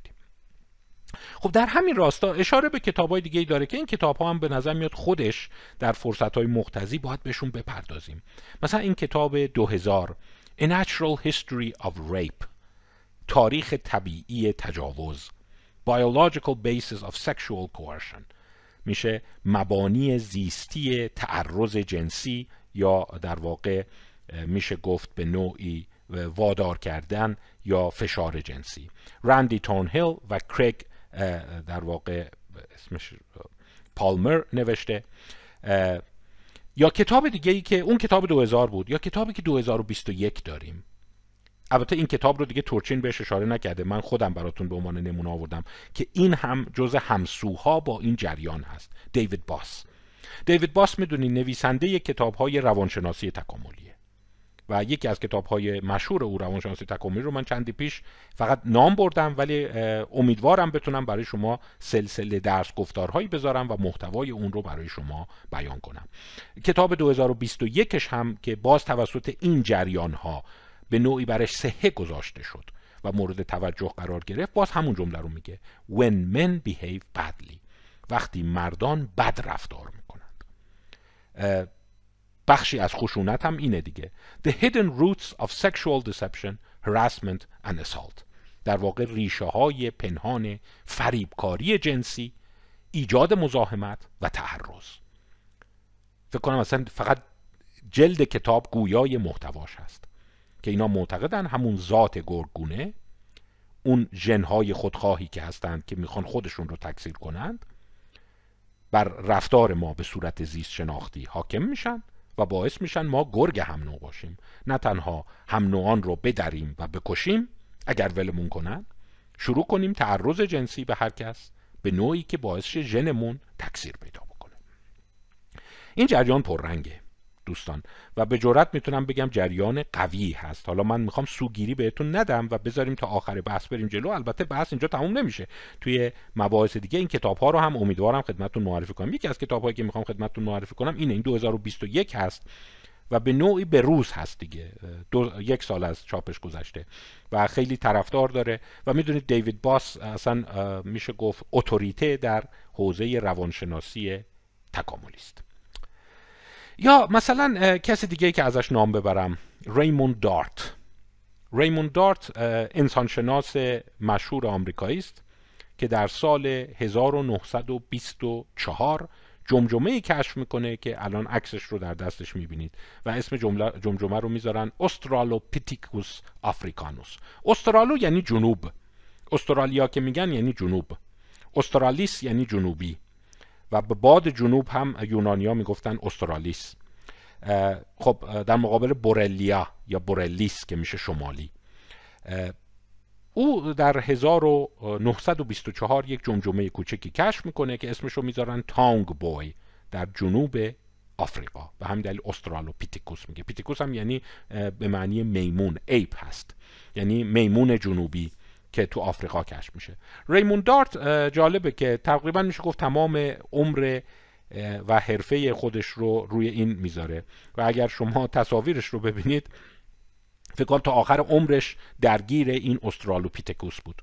خب در همین راستا اشاره به کتاب های دیگه ای داره که این کتاب ها هم به نظر میاد خودش در فرصت های مختزی باید بهشون بپردازیم مثلا این کتاب 2000 A Natural History of Rape تاریخ طبیعی تجاوز Biological Basis of Sexual Coercion میشه مبانی زیستی تعرض جنسی یا در واقع میشه گفت به نوعی وادار کردن یا فشار جنسی رندی تونهیل و کریک در واقع اسمش پالمر نوشته یا کتاب دیگه ای که اون کتاب 2000 بود یا کتابی که 2021 داریم البته این کتاب رو دیگه تورچین بهش اشاره نکرده من خودم براتون به عنوان نمونه آوردم که این هم جز همسوها با این جریان هست دیوید باس دیوید باس میدونی نویسنده کتاب های روانشناسی تکاملیه و یکی از کتاب های مشهور او روانشناسی تکاملی رو من چندی پیش فقط نام بردم ولی امیدوارم بتونم برای شما سلسله درس گفتارهایی بذارم و محتوای اون رو برای شما بیان کنم کتاب 2021ش هم که باز توسط این جریان ها به نوعی برش سهه گذاشته شد و مورد توجه قرار گرفت باز همون جمله رو میگه when men behave badly وقتی مردان بد رفتار میکنند بخشی از خشونت هم اینه دیگه The hidden roots of sexual deception, harassment and assault در واقع ریشه های پنهان فریبکاری جنسی ایجاد مزاحمت و تعرض فکر کنم اصلا فقط جلد کتاب گویای محتواش هست که اینا معتقدن همون ذات گرگونه اون جنهای خودخواهی که هستند که میخوان خودشون رو تکثیر کنند بر رفتار ما به صورت زیست شناختی حاکم میشن و باعث میشن ما گرگ هم نوع باشیم نه تنها هم نوعان رو بدریم و بکشیم اگر ولمون کنن شروع کنیم تعرض جنسی به هر کس به نوعی که باعث ژنمون تکثیر پیدا بکنه این جریان پررنگه دوستان و به جرات میتونم بگم جریان قوی هست حالا من میخوام سوگیری بهتون ندم و بذاریم تا آخر بحث بریم جلو البته بحث اینجا تموم نمیشه توی مباحث دیگه این کتاب ها رو هم امیدوارم خدمتتون معرفی کنم یکی از کتاب هایی که میخوام خدمتتون معرفی کنم اینه این 2021 هست و به نوعی به روز هست دیگه یک سال از چاپش گذشته و خیلی طرفدار داره و میدونید دیوید باس اصلا میشه گفت اتوریته در حوزه روانشناسی تکاملی است یا مثلا کسی دیگه که ازش نام ببرم ریموند دارت ریموند دارت انسانشناس مشهور آمریکایی است که در سال 1924 جمجمه کشف میکنه که الان عکسش رو در دستش میبینید و اسم جمجمه رو میذارن پیتیکوس آفریکانوس استرالو یعنی جنوب استرالیا که میگن یعنی جنوب استرالیس یعنی جنوبی و به باد جنوب هم یونانیا میگفتن استرالیس خب در مقابل بورلیا یا بورلیس که میشه شمالی او در 1924 یک جمجمه کوچکی کشف میکنه که اسمش رو میذارن تانگ بوی در جنوب آفریقا به همین دلیل پیتیکوس میگه پیتیکوس هم یعنی به معنی میمون ایپ هست یعنی میمون جنوبی که تو آفریقا کشف میشه ریموند دارت جالبه که تقریبا میشه گفت تمام عمر و حرفه خودش رو روی این میذاره و اگر شما تصاویرش رو ببینید فکر کنم تا آخر عمرش درگیر این استرالوپیتکوس بود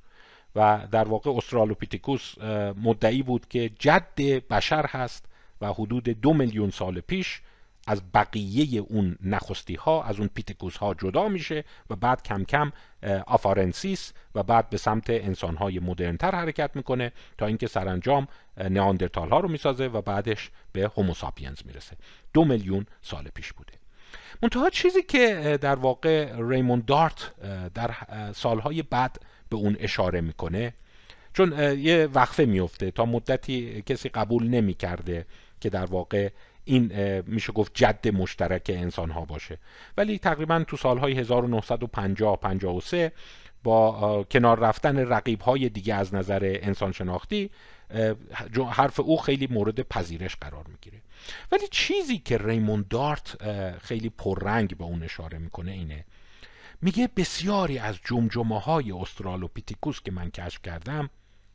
و در واقع استرالوپیتکوس مدعی بود که جد بشر هست و حدود دو میلیون سال پیش از بقیه اون نخستی ها از اون پیتکوس ها جدا میشه و بعد کم کم آفارنسیس و بعد به سمت انسان های مدرنتر حرکت میکنه تا اینکه سرانجام نئاندرتال ها رو میسازه و بعدش به هوموساپینز میرسه دو میلیون سال پیش بوده منتها چیزی که در واقع ریموند دارت در سالهای بعد به اون اشاره میکنه چون یه وقفه میفته تا مدتی کسی قبول نمیکرده که در واقع این میشه گفت جد مشترک انسان ها باشه ولی تقریبا تو سالهای 1950 53 با کنار رفتن رقیب های دیگه از نظر انسان شناختی حرف او خیلی مورد پذیرش قرار میگیره ولی چیزی که ریموند دارت خیلی پررنگ به اون اشاره میکنه اینه میگه بسیاری از جمجمه های استرالوپیتیکوس که من کشف کردم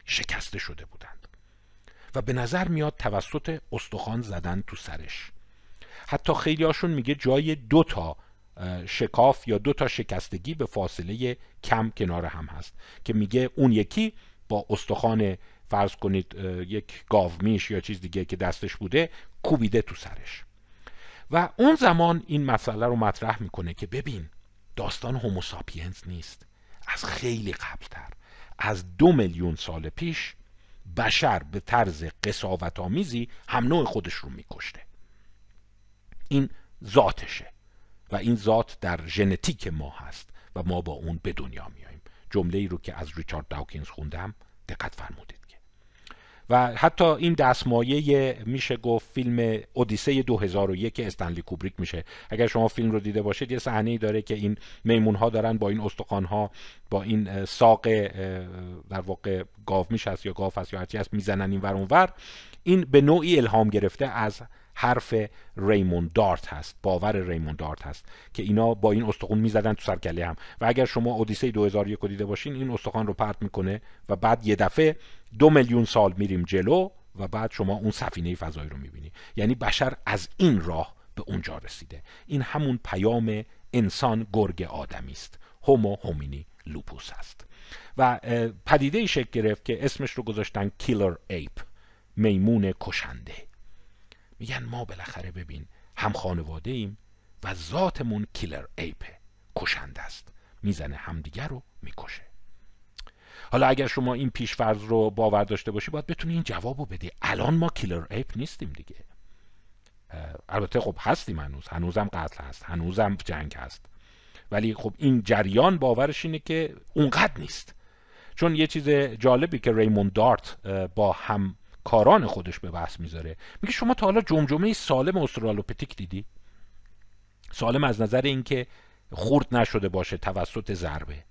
شکسته شده بودند و به نظر میاد توسط استخوان زدن تو سرش حتی خیلی هاشون میگه جای دو تا شکاف یا دو تا شکستگی به فاصله کم کنار هم هست که میگه اون یکی با استخوان فرض کنید یک گاومیش یا چیز دیگه که دستش بوده کوبیده تو سرش و اون زمان این مسئله رو مطرح میکنه که ببین داستان هوموساپینز نیست از خیلی قبلتر از دو میلیون سال پیش بشر به طرز قصاوت آمیزی هم نوع خودش رو میکشته این ذاتشه و این ذات در ژنتیک ما هست و ما با اون به دنیا میاییم جمله ای رو که از ریچارد داوکینز خوندم دقت فرمودید و حتی این دستمایه میشه گفت فیلم اودیسه 2001 استنلی کوبریک میشه اگر شما فیلم رو دیده باشید یه صحنه ای داره که این میمون ها دارن با این استخوان ها با این ساق در واقع گاو میش هست یا گاف هست یا هرچی هست میزنن این ور ور این به نوعی الهام گرفته از حرف ریمون دارت هست باور ریمون دارت هست که اینا با این استخون میزدن تو سرکله هم و اگر شما اودیسه 2001 رو دیده باشین این استخوان رو پرت میکنه و بعد یه دفعه دو میلیون سال میریم جلو و بعد شما اون سفینه فضایی رو میبینی یعنی بشر از این راه به اونجا رسیده این همون پیام انسان گرگ آدمی است هومو هومینی لوپوس است و پدیده ای شکل گرفت که اسمش رو گذاشتن کیلر ایپ میمون کشنده میگن ما بالاخره ببین هم خانواده ایم و ذاتمون کیلر ایپه کشنده است میزنه همدیگه رو میکشه حالا اگر شما این پیشفرض رو باور داشته باشی باید بتونی این جواب رو بدی الان ما کیلر ایپ نیستیم دیگه البته خب هستیم هنوز هنوزم قتل هست هنوزم جنگ هست ولی خب این جریان باورش اینه که اونقدر نیست چون یه چیز جالبی که ریموند دارت با هم کاران خودش به بحث میذاره میگه شما تا حالا جمجمه سالم استرالوپتیک دیدی سالم از نظر اینکه خورد نشده باشه توسط ضربه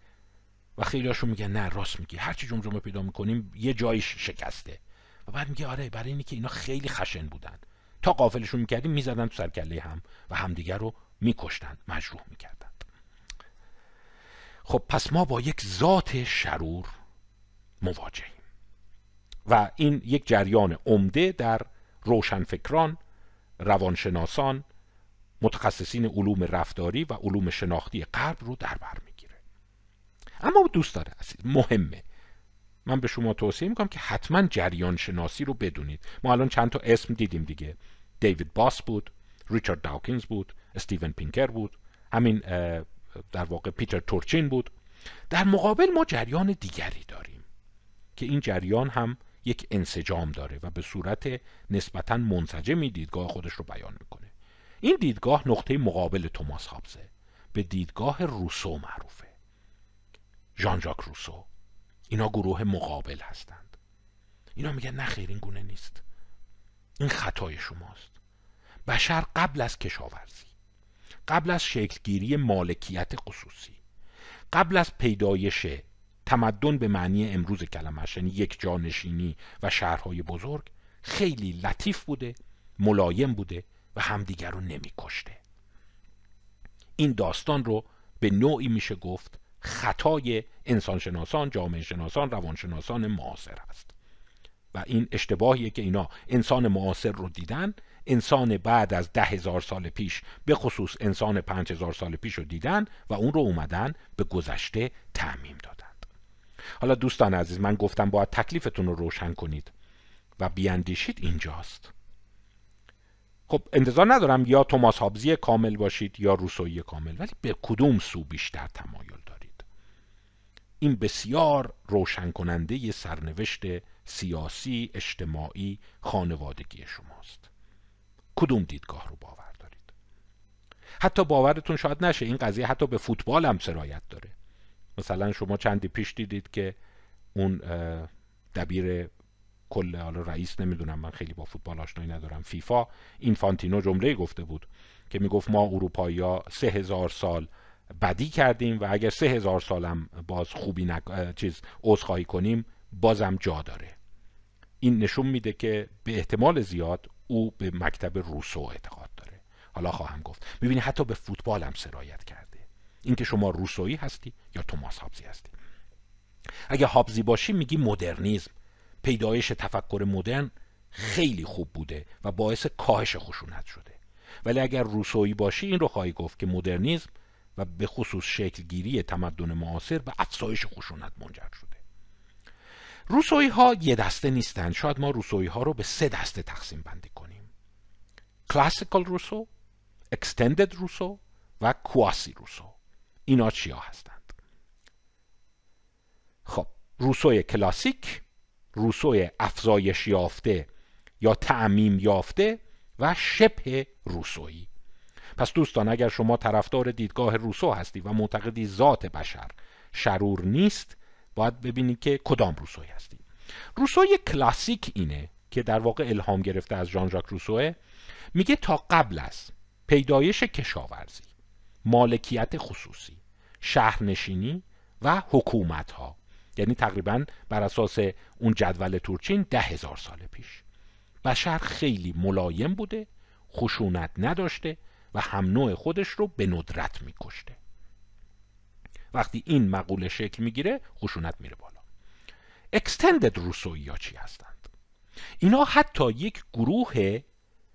و خیلیاشون میگن نه راست میگی هرچی جمجمه پیدا میکنیم یه جایش شکسته و بعد میگه آره برای که اینا خیلی خشن بودن تا قافلشون میکردیم میزدن تو سرکله هم و همدیگر رو میکشتن مجروح میکردن خب پس ما با یک ذات شرور مواجهیم و این یک جریان عمده در روشنفکران روانشناسان متخصصین علوم رفتاری و علوم شناختی غرب رو در بر میگیره اما دوست داره مهمه من به شما توصیه میکنم که حتما جریان شناسی رو بدونید ما الان چند تا اسم دیدیم دیگه دیوید باس بود ریچارد داوکینز بود استیون پینکر بود همین در واقع پیتر تورچین بود در مقابل ما جریان دیگری داریم که این جریان هم یک انسجام داره و به صورت نسبتا منسجمی دیدگاه خودش رو بیان میکنه این دیدگاه نقطه مقابل توماس هابزه به دیدگاه روسو معروفه ژان ژاک روسو اینا گروه مقابل هستند اینا میگن نه خیر این گونه نیست این خطای شماست بشر قبل از کشاورزی قبل از شکلگیری مالکیت خصوصی قبل از پیدایش تمدن به معنی امروز کلمش یعنی یک جانشینی و شهرهای بزرگ خیلی لطیف بوده ملایم بوده و همدیگر رو کشته. این داستان رو به نوعی میشه گفت خطای انسانشناسان، جامعه شناسان، روانشناسان معاصر است و این اشتباهیه که اینا انسان معاصر رو دیدن انسان بعد از ده هزار سال پیش به خصوص انسان پنج هزار سال پیش رو دیدن و اون رو اومدن به گذشته تعمیم دادن حالا دوستان عزیز من گفتم باید تکلیفتون رو روشن کنید و بیاندیشید اینجاست خب انتظار ندارم یا توماس هابزی کامل باشید یا روسویی کامل ولی به کدوم سو بیشتر تمایل دارید این بسیار روشن کننده یه سرنوشت سیاسی اجتماعی خانوادگی شماست کدوم دیدگاه رو باور دارید حتی باورتون شاید نشه این قضیه حتی به فوتبال هم سرایت داره مثلا شما چندی پیش دیدید که اون دبیر کل حالا رئیس نمیدونم من خیلی با فوتبال آشنایی ندارم فیفا اینفانتینو جمله گفته بود که میگفت ما اروپایی ها سه هزار سال بدی کردیم و اگر سه هزار سالم باز خوبی نک... چیز خواهی کنیم بازم جا داره این نشون میده که به احتمال زیاد او به مکتب روسو اعتقاد داره حالا خواهم گفت میبینی حتی به فوتبال هم سرایت کرد اینکه شما روسویی هستی یا توماس هابزی هستی اگه هابزی باشی میگی مدرنیزم پیدایش تفکر مدرن خیلی خوب بوده و باعث کاهش خشونت شده ولی اگر روسویی باشی این رو خواهی گفت که مدرنیزم و به خصوص شکلگیری تمدن معاصر به افزایش خشونت منجر شده روسویی ها یه دسته نیستند شاید ما روسویی ها رو به سه دسته تقسیم بندی کنیم کلاسیکال روسو اکستندد روسو و کواسی روسو اینا چیا هستند خب روسوی کلاسیک روسوی افزایش یافته یا تعمیم یافته و شبه روسویی پس دوستان اگر شما طرفدار دیدگاه روسو هستی و معتقدی ذات بشر شرور نیست باید ببینید که کدام روسوی هستی روسوی کلاسیک اینه که در واقع الهام گرفته از جان ژاک روسوه میگه تا قبل از پیدایش کشاورزی مالکیت خصوصی شهرنشینی و حکومت ها یعنی تقریبا بر اساس اون جدول تورچین ده هزار سال پیش بشر خیلی ملایم بوده خشونت نداشته و هم نوع خودش رو به ندرت میکشته وقتی این مقوله شکل میگیره خشونت میره بالا اکستندد روسویی یا چی هستند اینا حتی یک گروه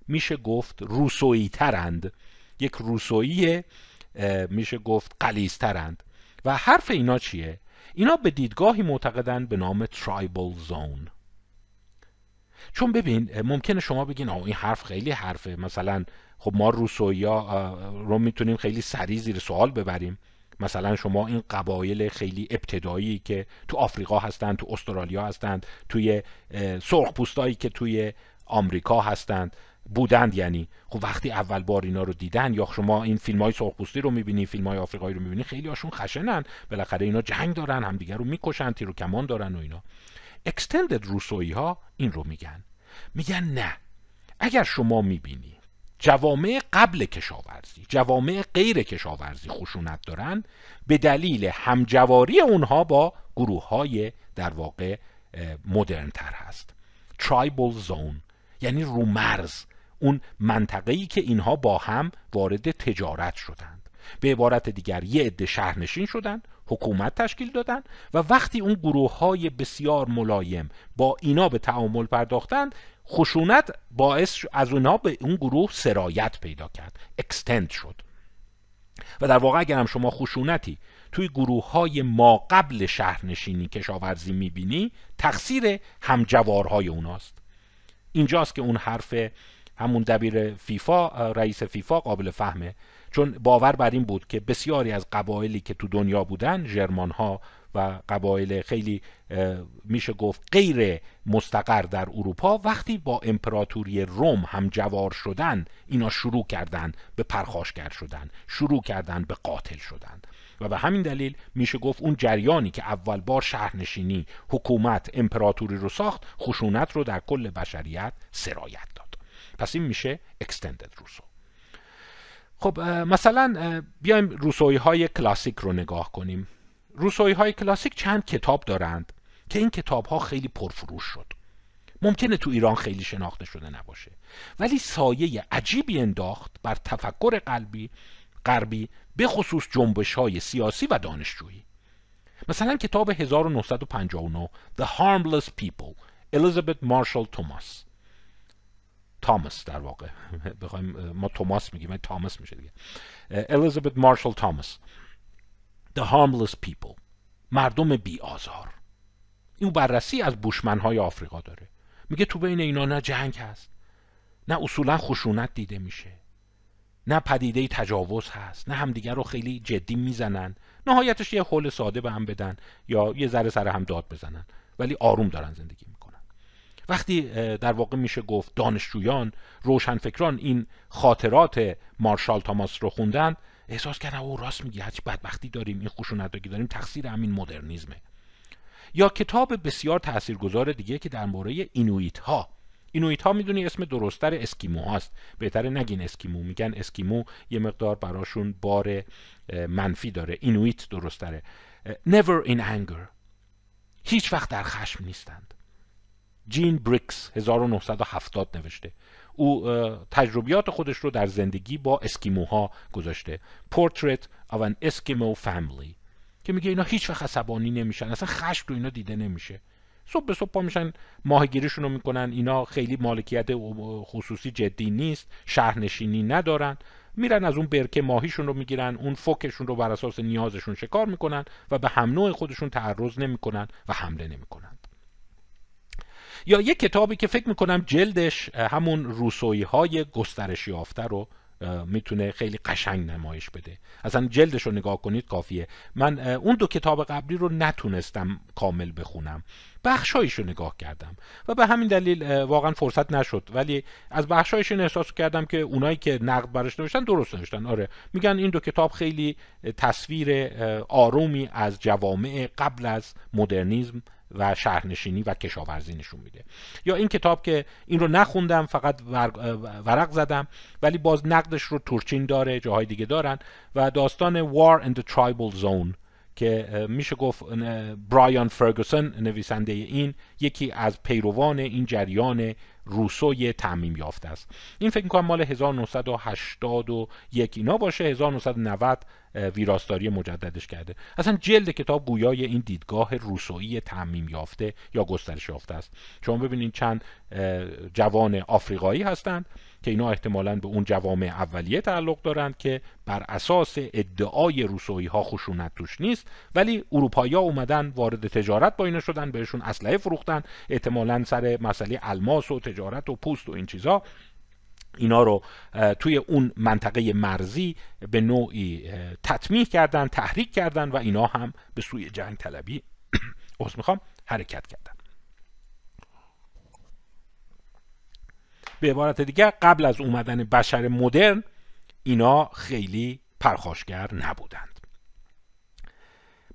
میشه گفت روسویی ترند یک روسویی میشه گفت قلیزترند و حرف اینا چیه؟ اینا به دیدگاهی معتقدند به نام ترایبل زون چون ببین ممکنه شما بگین آه این حرف خیلی حرفه مثلا خب ما روسویا رو میتونیم خیلی سریع زیر سوال ببریم مثلا شما این قبایل خیلی ابتدایی که تو آفریقا هستند تو استرالیا هستند توی پوستایی که توی آمریکا هستند بودند یعنی خب وقتی اول بار اینا رو دیدن یا شما این فیلم های سرخپوستی رو میبینی فیلم های آفریقایی رو میبینی خیلی هاشون خشنن بالاخره اینا جنگ دارن دیگر رو میکشن تیر و کمان دارن و اینا اکستندد روسویی ها این رو میگن میگن نه اگر شما میبینی جوامع قبل کشاورزی جوامع غیر کشاورزی خشونت دارن به دلیل همجواری اونها با گروه های در واقع مدرن تر هست ترایبل زون یعنی رومرز اون ای که اینها با هم وارد تجارت شدند به عبارت دیگر یه عده شهرنشین شدند حکومت تشکیل دادن و وقتی اون گروه های بسیار ملایم با اینا به تعامل پرداختند خشونت باعث از اونا به اون گروه سرایت پیدا کرد اکستند شد و در واقع اگر هم شما خشونتی توی گروه های ما قبل شهرنشینی کشاورزی میبینی تقصیر همجوارهای اوناست اینجاست که اون حرف همون دبیر فیفا رئیس فیفا قابل فهمه چون باور بر این بود که بسیاری از قبایلی که تو دنیا بودن جرمان ها و قبایل خیلی میشه گفت غیر مستقر در اروپا وقتی با امپراتوری روم هم جوار شدن اینا شروع کردند به پرخاشگر شدن شروع کردند به قاتل شدن و به همین دلیل میشه گفت اون جریانی که اول بار شهرنشینی حکومت امپراتوری رو ساخت خشونت رو در کل بشریت سرایت داد پس این میشه extended روسو خب مثلا بیایم روسوی های کلاسیک رو نگاه کنیم روسوی های کلاسیک چند کتاب دارند که این کتاب ها خیلی پرفروش شد ممکنه تو ایران خیلی شناخته شده نباشه ولی سایه عجیبی انداخت بر تفکر قلبی غربی به خصوص جنبش های سیاسی و دانشجویی مثلا کتاب 1959 The Harmless People Elizabeth Marshall Thomas تامس در واقع بخوایم ما توماس میگیم ولی تامس میشه دیگه الیزابت مارشال تامس The Harmless People مردم بی آزار این بررسی از های آفریقا داره میگه تو بین اینا نه جنگ هست نه اصولا خشونت دیده میشه نه پدیده تجاوز هست نه همدیگر رو خیلی جدی میزنن نهایتش یه حل ساده به هم بدن یا یه ذره سر هم داد بزنن ولی آروم دارن زندگی وقتی در واقع میشه گفت دانشجویان روشنفکران این خاطرات مارشال تاماس رو خوندن احساس کردن او راست میگی هرچی بدبختی داریم این خشونتاکی داریم تقصیر همین مدرنیزمه یا کتاب بسیار تاثیرگذار دیگه که در مورد اینویت ها اینویت ها میدونی اسم درستتر اسکیمو هاست بهتره نگین اسکیمو میگن اسکیمو یه مقدار براشون بار منفی داره اینویت درستره Never in anger هیچ وقت در خشم نیستند جین بریکس 1970 نوشته او تجربیات خودش رو در زندگی با اسکیموها گذاشته Portrait of an Eskimo Family که میگه اینا هیچ وقت عصبانی نمیشن اصلا خشم رو اینا دیده نمیشه صبح به صبح پا میشن ماهگیریشون رو میکنن اینا خیلی مالکیت خصوصی جدی نیست شهرنشینی ندارن میرن از اون برکه ماهیشون رو میگیرن اون فوکشون رو بر اساس نیازشون شکار میکنن و به هم نوع خودشون تعرض نمیکنن و حمله نمیکنن یا یک کتابی که فکر میکنم جلدش همون روسویی های گسترش یافته رو میتونه خیلی قشنگ نمایش بده اصلا جلدش رو نگاه کنید کافیه من اون دو کتاب قبلی رو نتونستم کامل بخونم بخشایش رو نگاه کردم و به همین دلیل واقعا فرصت نشد ولی از بخشایش این احساس کردم که اونایی که نقد برش نوشتن درست نوشتن آره میگن این دو کتاب خیلی تصویر آرومی از جوامع قبل از مدرنیزم و شهرنشینی و کشاورزی نشون میده یا این کتاب که این رو نخوندم فقط ورق زدم ولی باز نقدش رو تورچین داره جاهای دیگه دارن و داستان War and the Tribal Zone که میشه گفت برایان فرگوسن نویسنده این یکی از پیروان این جریان روسوی تعمیم یافته است این فکر میکنم مال 1981 اینا باشه 1990 ویراستاری مجددش کرده اصلا جلد کتاب گویای این دیدگاه روسویی تعمیم یافته یا گسترش یافته است شما ببینید چند جوان آفریقایی هستند که اینا احتمالا به اون جوامع اولیه تعلق دارند که بر اساس ادعای روسویی ها خشونت توش نیست ولی اروپایی ها اومدن وارد تجارت با اینا شدن بهشون اسلحه فروختن احتمالا سر مسئله الماس و تجارت و پوست و این چیزها اینا رو توی اون منطقه مرزی به نوعی تطمیح کردن تحریک کردن و اینا هم به سوی جنگ طلبی از میخوام حرکت کردن به عبارت دیگر قبل از اومدن بشر مدرن اینا خیلی پرخاشگر نبودند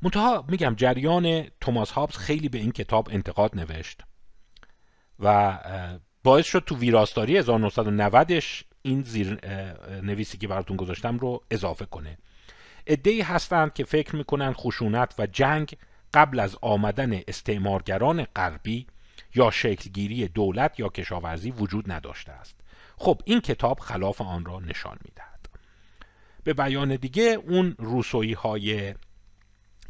منتها میگم جریان توماس هابز خیلی به این کتاب انتقاد نوشت و باعث شد تو ویراستاری 1990ش این زیر نویسی که براتون گذاشتم رو اضافه کنه ادهی هستند که فکر میکنن خشونت و جنگ قبل از آمدن استعمارگران غربی یا شکلگیری دولت یا کشاورزی وجود نداشته است خب این کتاب خلاف آن را نشان میدهد به بیان دیگه اون روسویی های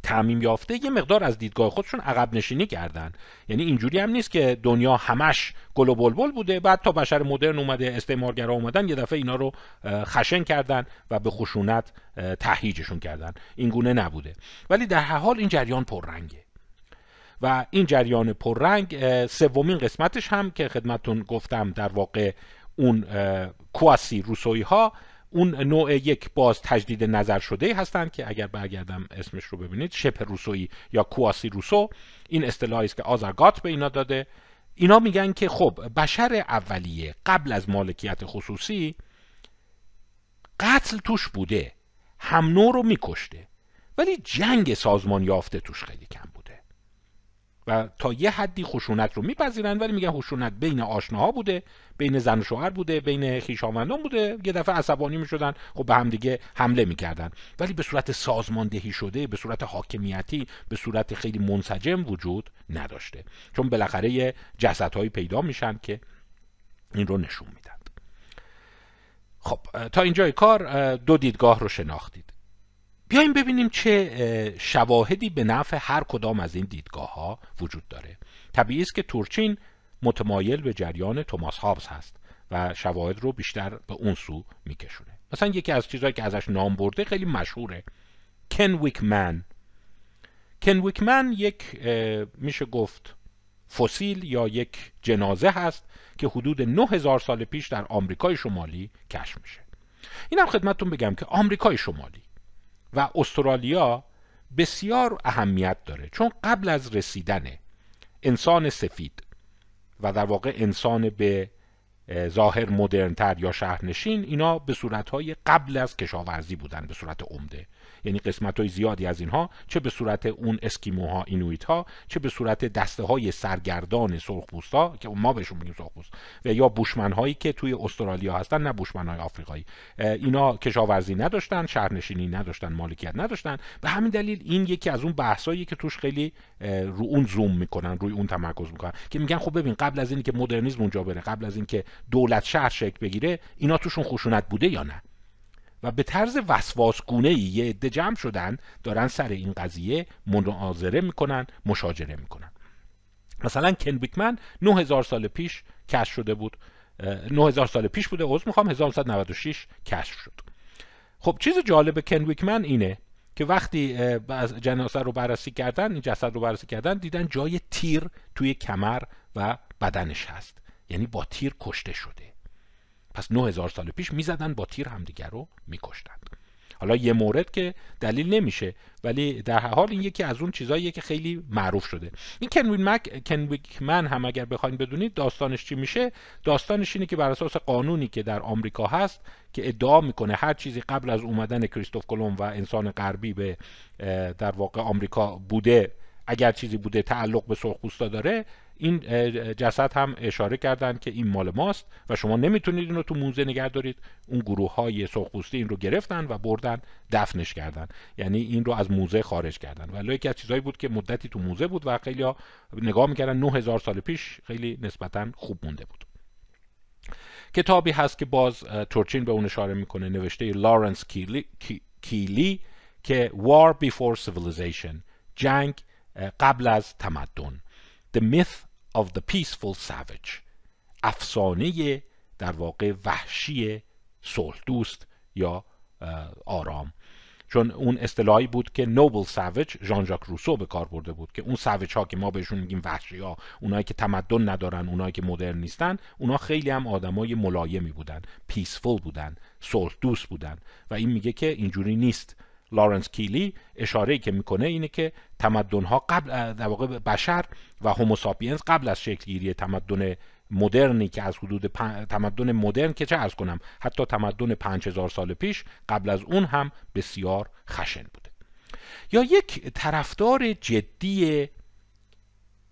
تعمیم یافته یه مقدار از دیدگاه خودشون عقب نشینی کردن یعنی اینجوری هم نیست که دنیا همش گل و بلبل بوده بعد تا بشر مدرن اومده استعمارگرا اومدن یه دفعه اینا رو خشن کردن و به خشونت تهیجشون کردن اینگونه نبوده ولی در هر حال این جریان پررنگه و این جریان پررنگ سومین قسمتش هم که خدمتون گفتم در واقع اون کواسی روسوی ها اون نوع یک باز تجدید نظر شده هستند که اگر برگردم اسمش رو ببینید شپ روسویی یا کواسی روسو این اصطلاحی است که آزرگات به اینا داده اینا میگن که خب بشر اولیه قبل از مالکیت خصوصی قتل توش بوده هم نوع رو میکشته ولی جنگ سازمان یافته توش خیلی کم بود تا یه حدی خشونت رو میپذیرند ولی میگن خشونت بین آشناها بوده بین زن و شوهر بوده بین خویشاوندان بوده یه دفعه عصبانی میشدن خب به همدیگه حمله میکردن ولی به صورت سازماندهی شده به صورت حاکمیتی به صورت خیلی منسجم وجود نداشته چون بالاخره جسدهایی پیدا میشن که این رو نشون میدن خب تا اینجای کار دو دیدگاه رو شناختید بیایم ببینیم چه شواهدی به نفع هر کدام از این دیدگاه ها وجود داره طبیعی است که تورچین متمایل به جریان توماس هابز هست و شواهد رو بیشتر به اون سو میکشونه مثلا یکی از چیزهایی که ازش نام برده خیلی مشهوره کن ویکمن کن ویکمن یک میشه گفت فسیل یا یک جنازه هست که حدود 9000 سال پیش در آمریکای شمالی کشف میشه اینم خدمتتون بگم که آمریکای شمالی و استرالیا بسیار اهمیت داره چون قبل از رسیدن انسان سفید و در واقع انسان به ظاهر مدرنتر یا شهرنشین اینا به صورتهای قبل از کشاورزی بودن به صورت عمده یعنی قسمت های زیادی از اینها چه به صورت اون اسکیموها اینویت ها چه به صورت دسته های سرگردان سرخپوست ها که ما بهشون میگیم سرخپوست و یا بوشمن هایی که توی استرالیا هستن نه بوشمن های آفریقایی اینا کشاورزی نداشتن شهرنشینی نداشتن مالکیت نداشتن به همین دلیل این یکی از اون بحثایی که توش خیلی رو اون زوم میکنن روی اون تمرکز میکنن که میگن خب ببین قبل از اینکه مدرنیسم اونجا بره قبل از اینکه دولت شهر شکل بگیره اینا توشون خشونت بوده یا نه و به طرز گونه ای یه عده جمع شدن دارن سر این قضیه مناظره میکنن مشاجره میکنن مثلا کن بیکمن 9000 سال پیش کشف شده بود 9000 سال پیش بوده عذر میخوام 1996 کشف شد خب چیز جالب کن اینه که وقتی جنازه رو بررسی کردن این جسد رو بررسی کردن دیدن جای تیر توی کمر و بدنش هست یعنی با تیر کشته شده پس 9000 سال پیش میزدن با تیر همدیگر رو میکشتند حالا یه مورد که دلیل نمیشه ولی در حال این یکی از اون چیزاییه که خیلی معروف شده این کنوین مک من هم اگر بخواید بدونید داستانش چی میشه داستانش اینه که بر اساس قانونی که در آمریکا هست که ادعا میکنه هر چیزی قبل از اومدن کریستوف کلم و انسان غربی به در واقع آمریکا بوده اگر چیزی بوده تعلق به سرخپوستا داره این جسد هم اشاره کردند که این مال ماست و شما نمیتونید این رو تو موزه نگه دارید اون گروه های سرخپوستی این رو گرفتن و بردن دفنش کردن یعنی این رو از موزه خارج کردن و یکی از چیزهایی بود که مدتی تو موزه بود و خیلی نگاه میکردن 9000 سال پیش خیلی نسبتا خوب مونده بود کتابی هست که باز تورچین به اون اشاره میکنه نوشته لارنس کیلی, کیلی که War Before Civilization جنگ قبل از تمدن The Myth of the Peaceful Savage افسانه در واقع وحشی صلح دوست یا آرام چون اون اصطلاحی بود که نوبل سوج ژان ژاک روسو به کار برده بود که اون سوج ها که ما بهشون میگیم وحشی ها اونایی که تمدن ندارن اونایی که مدرن نیستن اونا خیلی هم آدمای ملایمی بودن پیسفول بودن صلح دوست بودن و این میگه که اینجوری نیست لارنس کیلی اشاره که میکنه اینه که تمدن ها قبل در واقع بشر و هوموساپینز قبل از شکل گیری تمدن مدرنی که از حدود تمدن مدرن که چه ارز کنم حتی تمدن 5000 سال پیش قبل از اون هم بسیار خشن بوده یا یک طرفدار جدی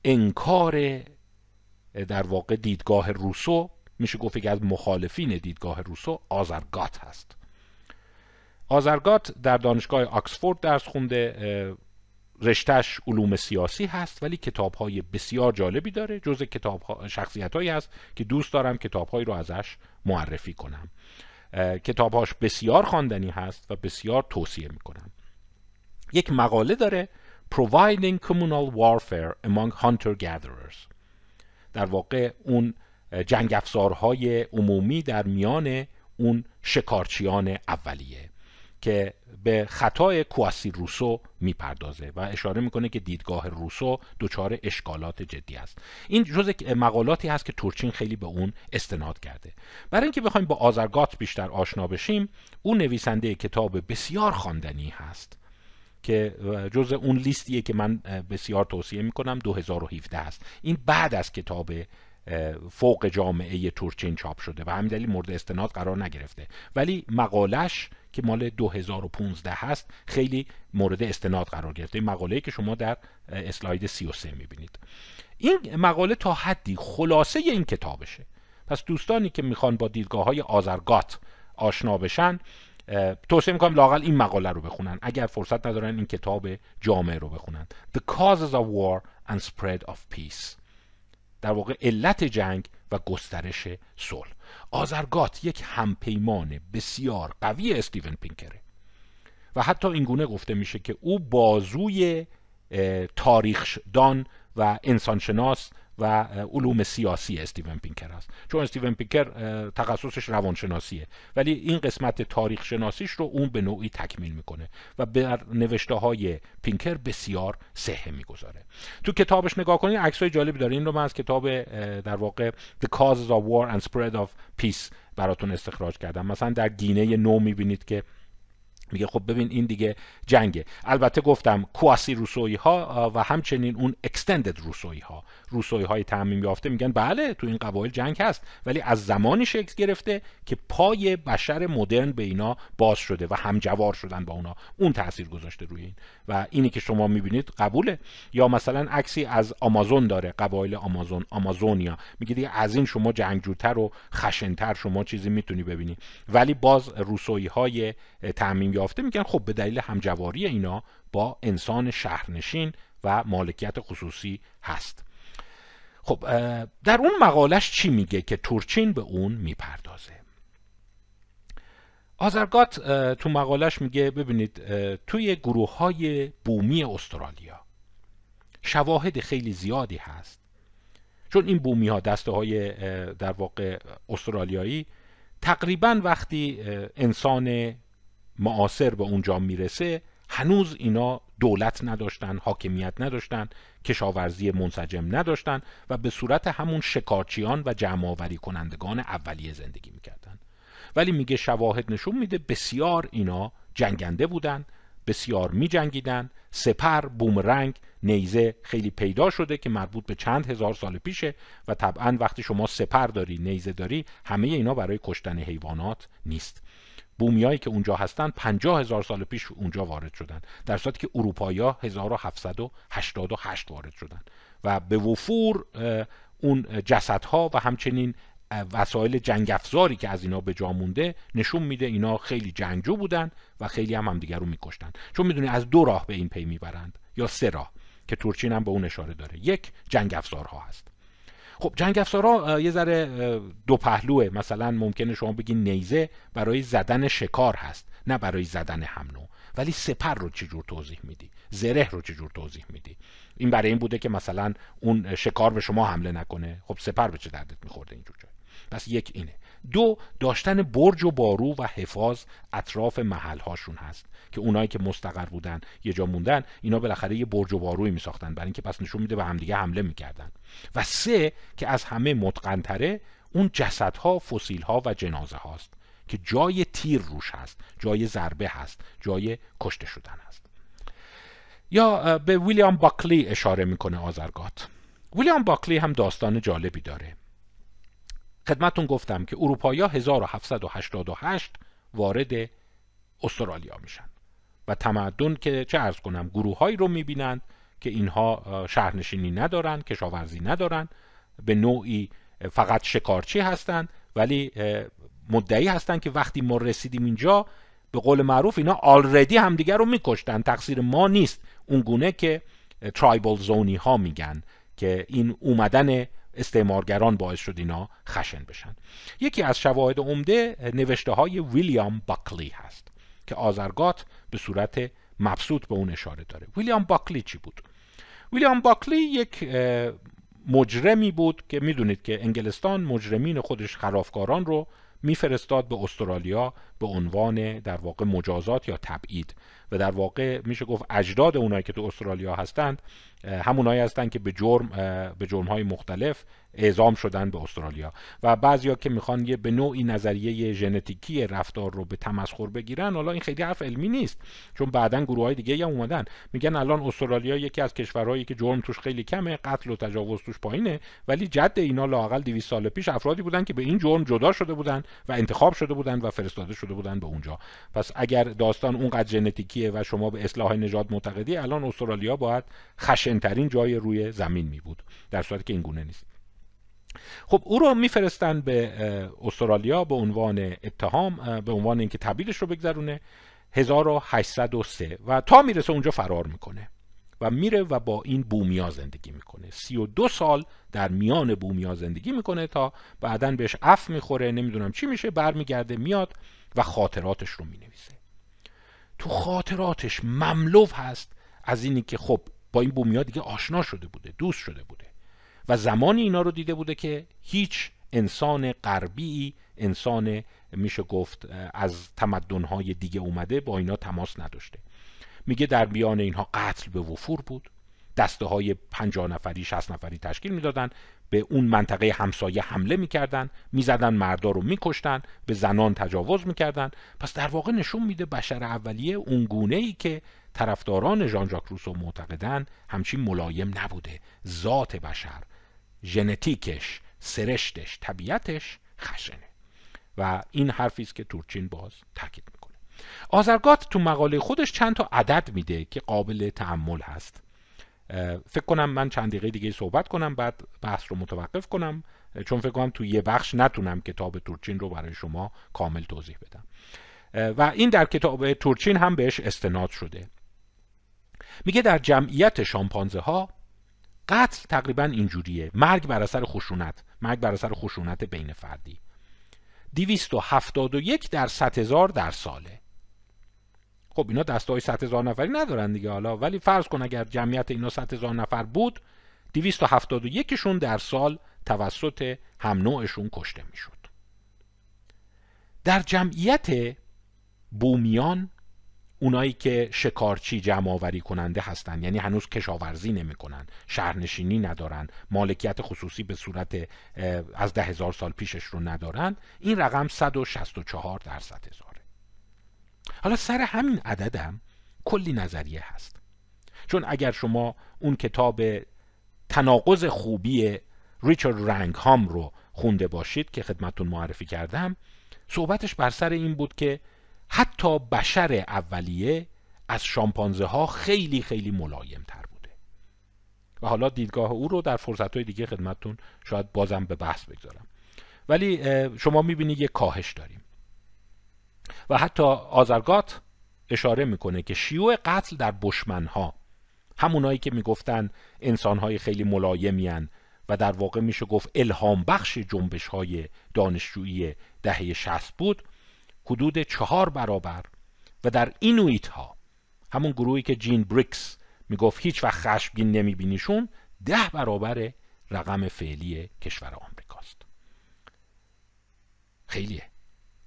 انکار در واقع دیدگاه روسو میشه گفت که از مخالفین دیدگاه روسو آزرگات هست آزرگات در دانشگاه آکسفورد درس خونده رشتش علوم سیاسی هست ولی کتاب های بسیار جالبی داره جز کتاب شخصیت هایی هست که دوست دارم کتاب هایی رو ازش معرفی کنم کتاب هاش بسیار خواندنی هست و بسیار توصیه میکنم یک مقاله داره Providing Communal Warfare Among Hunter Gatherers در واقع اون جنگ افزارهای عمومی در میان اون شکارچیان اولیه که به خطای کواسی روسو میپردازه و اشاره میکنه که دیدگاه روسو دچار اشکالات جدی است این جزء مقالاتی هست که تورچین خیلی به اون استناد کرده برای اینکه بخوایم با آزرگات بیشتر آشنا بشیم او نویسنده کتاب بسیار خواندنی هست که جزء اون لیستیه که من بسیار توصیه میکنم 2017 است این بعد از کتاب فوق جامعه تورچین چاپ شده و همین دلیل مورد استناد قرار نگرفته ولی مقالش که مال 2015 هست خیلی مورد استناد قرار گرفته این مقاله که شما در اسلاید 33 میبینید این مقاله تا حدی خلاصه این کتابشه پس دوستانی که میخوان با دیدگاه های آزرگات آشنا بشن توصیه میکنم لاقل این مقاله رو بخونن اگر فرصت ندارن این کتاب جامعه رو بخونن The Causes of War and Spread of Peace در واقع علت جنگ و گسترش صلح آزرگات یک همپیمان بسیار قوی استیون پینکره و حتی اینگونه گفته میشه که او بازوی تاریخ دان و انسانشناس و علوم سیاسی استیون پینکر است چون استیون پینکر تخصصش روانشناسیه ولی این قسمت تاریخ شناسیش رو اون به نوعی تکمیل میکنه و به نوشته های پینکر بسیار سهم میگذاره تو کتابش نگاه کنید عکس جالبی داره این رو من از کتاب در واقع The Causes of War and Spread of Peace براتون استخراج کردم مثلا در گینه نو میبینید که میگه خب ببین این دیگه جنگه البته گفتم کواسی روسویی ها و همچنین اون اکستندد روسویی ها روسویی های تعمیم یافته میگن بله تو این قبایل جنگ هست ولی از زمانی شکل گرفته که پای بشر مدرن به اینا باز شده و همجوار شدن با اونا اون تاثیر گذاشته روی این و اینی که شما میبینید قبوله یا مثلا عکسی از آمازون داره قبایل آمازون آمازونیا میگه دیگه از این شما جنگجوتر و خشنتر شما چیزی میتونی ببینی ولی باز روسویی های تعمیم یافته میگن خب به دلیل همجواری اینا با انسان شهرنشین و مالکیت خصوصی هست خب در اون مقالش چی میگه که تورچین به اون میپردازه آزرگات تو مقالش میگه ببینید توی گروه های بومی استرالیا شواهد خیلی زیادی هست چون این بومی ها دسته های در واقع استرالیایی تقریبا وقتی انسان معاصر به اونجا میرسه هنوز اینا دولت نداشتن، حاکمیت نداشتن، کشاورزی منسجم نداشتن و به صورت همون شکارچیان و جمعآوری کنندگان اولیه زندگی میکردن ولی میگه شواهد نشون میده بسیار اینا جنگنده بودن بسیار میجنگیدن سپر، بومرنگ، نیزه خیلی پیدا شده که مربوط به چند هزار سال پیشه و طبعا وقتی شما سپر داری، نیزه داری همه اینا برای کشتن حیوانات نیست بومیایی که اونجا هستن 50 هزار سال پیش اونجا وارد شدن در صورتی که و 1788 وارد شدن و به وفور اون جسدها و همچنین وسایل جنگ افزاری که از اینا به جا مونده نشون میده اینا خیلی جنگجو بودن و خیلی هم همدیگر رو میکشتن چون میدونی از دو راه به این پی میبرند یا سه راه که تورچین هم به اون اشاره داره یک جنگ افزارها هست خب جنگ افزارا یه ذره دو پهلوه مثلا ممکنه شما بگین نیزه برای زدن شکار هست نه برای زدن همنو ولی سپر رو چجور توضیح میدی زره رو چجور توضیح میدی این برای این بوده که مثلا اون شکار به شما حمله نکنه خب سپر به چه دردت میخورده اینجور جای پس یک اینه دو داشتن برج و بارو و حفاظ اطراف محلهاشون هست که اونایی که مستقر بودن یه جا موندن اینا بالاخره یه برج و باروی ساختن برای اینکه پس نشون میده به همدیگه حمله میکردن و سه که از همه متقنتره اون جسدها فسیلها و جنازه هاست که جای تیر روش هست جای ضربه هست جای کشته شدن هست یا به ویلیام باکلی اشاره میکنه آزرگات ویلیام باکلی هم داستان جالبی داره خدمتون گفتم که اروپایی 1788 وارد استرالیا میشن و تمدن که چه ارز کنم گروههایی رو میبینند که اینها شهرنشینی ندارند کشاورزی ندارن به نوعی فقط شکارچی هستند ولی مدعی هستند که وقتی ما رسیدیم اینجا به قول معروف اینا آلردی همدیگر رو میکشتن تقصیر ما نیست اون گونه که ترایبل زونی ها میگن که این اومدن استعمارگران باعث شد اینا خشن بشن یکی از شواهد عمده نوشته های ویلیام باکلی هست که آزرگات به صورت مبسوط به اون اشاره داره ویلیام باکلی چی بود؟ ویلیام باکلی یک مجرمی بود که میدونید که انگلستان مجرمین خودش خرافکاران رو میفرستاد به استرالیا به عنوان در واقع مجازات یا تبعید و در واقع میشه گفت اجداد اونایی که تو استرالیا هستند همونایی هستن که به جرم به های مختلف اعزام شدن به استرالیا و بعضیا که میخوان یه به نوعی نظریه ژنتیکی رفتار رو به تمسخر بگیرن حالا این خیلی حرف علمی نیست چون بعدا گروه های دیگه هم اومدن میگن الان استرالیا یکی از کشورهایی که جرم توش خیلی کمه قتل و تجاوز توش پایینه ولی جد اینا لاقل 200 سال پیش افرادی بودن که به این جرم جدا شده بودن و انتخاب شده بودن و فرستاده شده بودن به اونجا پس اگر داستان اونقدر ژنتیکیه و شما به اصلاح نژاد معتقدی الان استرالیا باید خش خشنترین جای روی زمین می بود در صورتی که این گونه نیست خب او رو میفرستن به استرالیا به عنوان اتهام به عنوان اینکه تبدیلش رو بگذرونه 1803 و تا میرسه اونجا فرار میکنه و میره و با این بومیا زندگی میکنه 32 سال در میان بومیا زندگی میکنه تا بعدا بهش اف میخوره نمیدونم چی میشه برمیگرده میاد و خاطراتش رو مینویسه تو خاطراتش مملو هست از اینی که خب با این ها دیگه آشنا شده بوده دوست شده بوده و زمانی اینا رو دیده بوده که هیچ انسان غربی انسان میشه گفت از تمدنهای دیگه اومده با اینا تماس نداشته میگه در بیان اینها قتل به وفور بود دسته های 50 نفری 60 نفری تشکیل میدادن به اون منطقه همسایه حمله میکردن میزدن مردا رو میکشتن به زنان تجاوز میکردن پس در واقع نشون میده بشر اولیه اون گونه ای که طرفداران ژان ژاک روسو معتقدن همچین ملایم نبوده ذات بشر ژنتیکش سرشتش طبیعتش خشنه و این حرفی است که تورچین باز تاکید میکنه آزرگات تو مقاله خودش چند تا عدد میده که قابل تعمل هست فکر کنم من چند دقیقه دیگه صحبت کنم بعد بحث رو متوقف کنم چون فکر کنم تو یه بخش نتونم کتاب تورچین رو برای شما کامل توضیح بدم و این در کتاب تورچین هم بهش استناد شده میگه در جمعیت شامپانزه ها قتل تقریبا اینجوریه مرگ بر اثر خشونت مرگ بر اثر خشونت بین فردی 271 در 100 هزار در ساله خب اینا های 100 هزار نفری ندارن دیگه حالا ولی فرض کن اگر جمعیت اینا صد هزار نفر بود 271 شون در سال توسط هم نوعشون کشته میشد در جمعیت بومیان اونایی که شکارچی جمع آوری کننده هستند یعنی هنوز کشاورزی کنن شهرنشینی ندارن مالکیت خصوصی به صورت از ده هزار سال پیشش رو ندارن این رقم 164 در 100 هزار حالا سر همین عددم هم کلی نظریه هست چون اگر شما اون کتاب تناقض خوبی ریچارد رنگ هام رو خونده باشید که خدمتون معرفی کردم صحبتش بر سر این بود که حتی بشر اولیه از شامپانزه ها خیلی خیلی ملایم تر بوده و حالا دیدگاه او رو در فرصت های دیگه خدمتون شاید بازم به بحث بگذارم ولی شما میبینید یه کاهش داریم و حتی آزرگات اشاره میکنه که شیوع قتل در بشمنها همونایی که میگفتن انسانهای خیلی ملایمی و در واقع میشه گفت الهام بخش جنبش های دانشجویی دهه 60 بود حدود چهار برابر و در اینویت ها همون گروهی که جین بریکس میگفت هیچ وقت خشمگین نمیبینیشون ده برابر رقم فعلی کشور آمریکاست خیلیه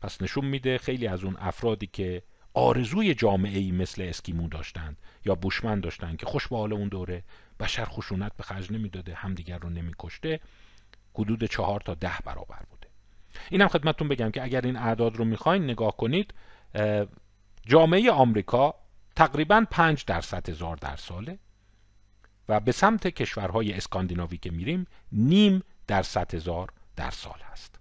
پس نشون میده خیلی از اون افرادی که آرزوی جامعه ای مثل اسکیمو داشتند یا بوشمن داشتند که خوش حال اون دوره بشر خشونت به خرج نمیداده همدیگر رو نمیکشته حدود چهار تا ده برابر بوده اینم خدمتتون بگم که اگر این اعداد رو میخواین نگاه کنید جامعه آمریکا تقریبا 5 درصد هزار در ساله و به سمت کشورهای اسکاندیناوی که میریم نیم درصد هزار در سال هست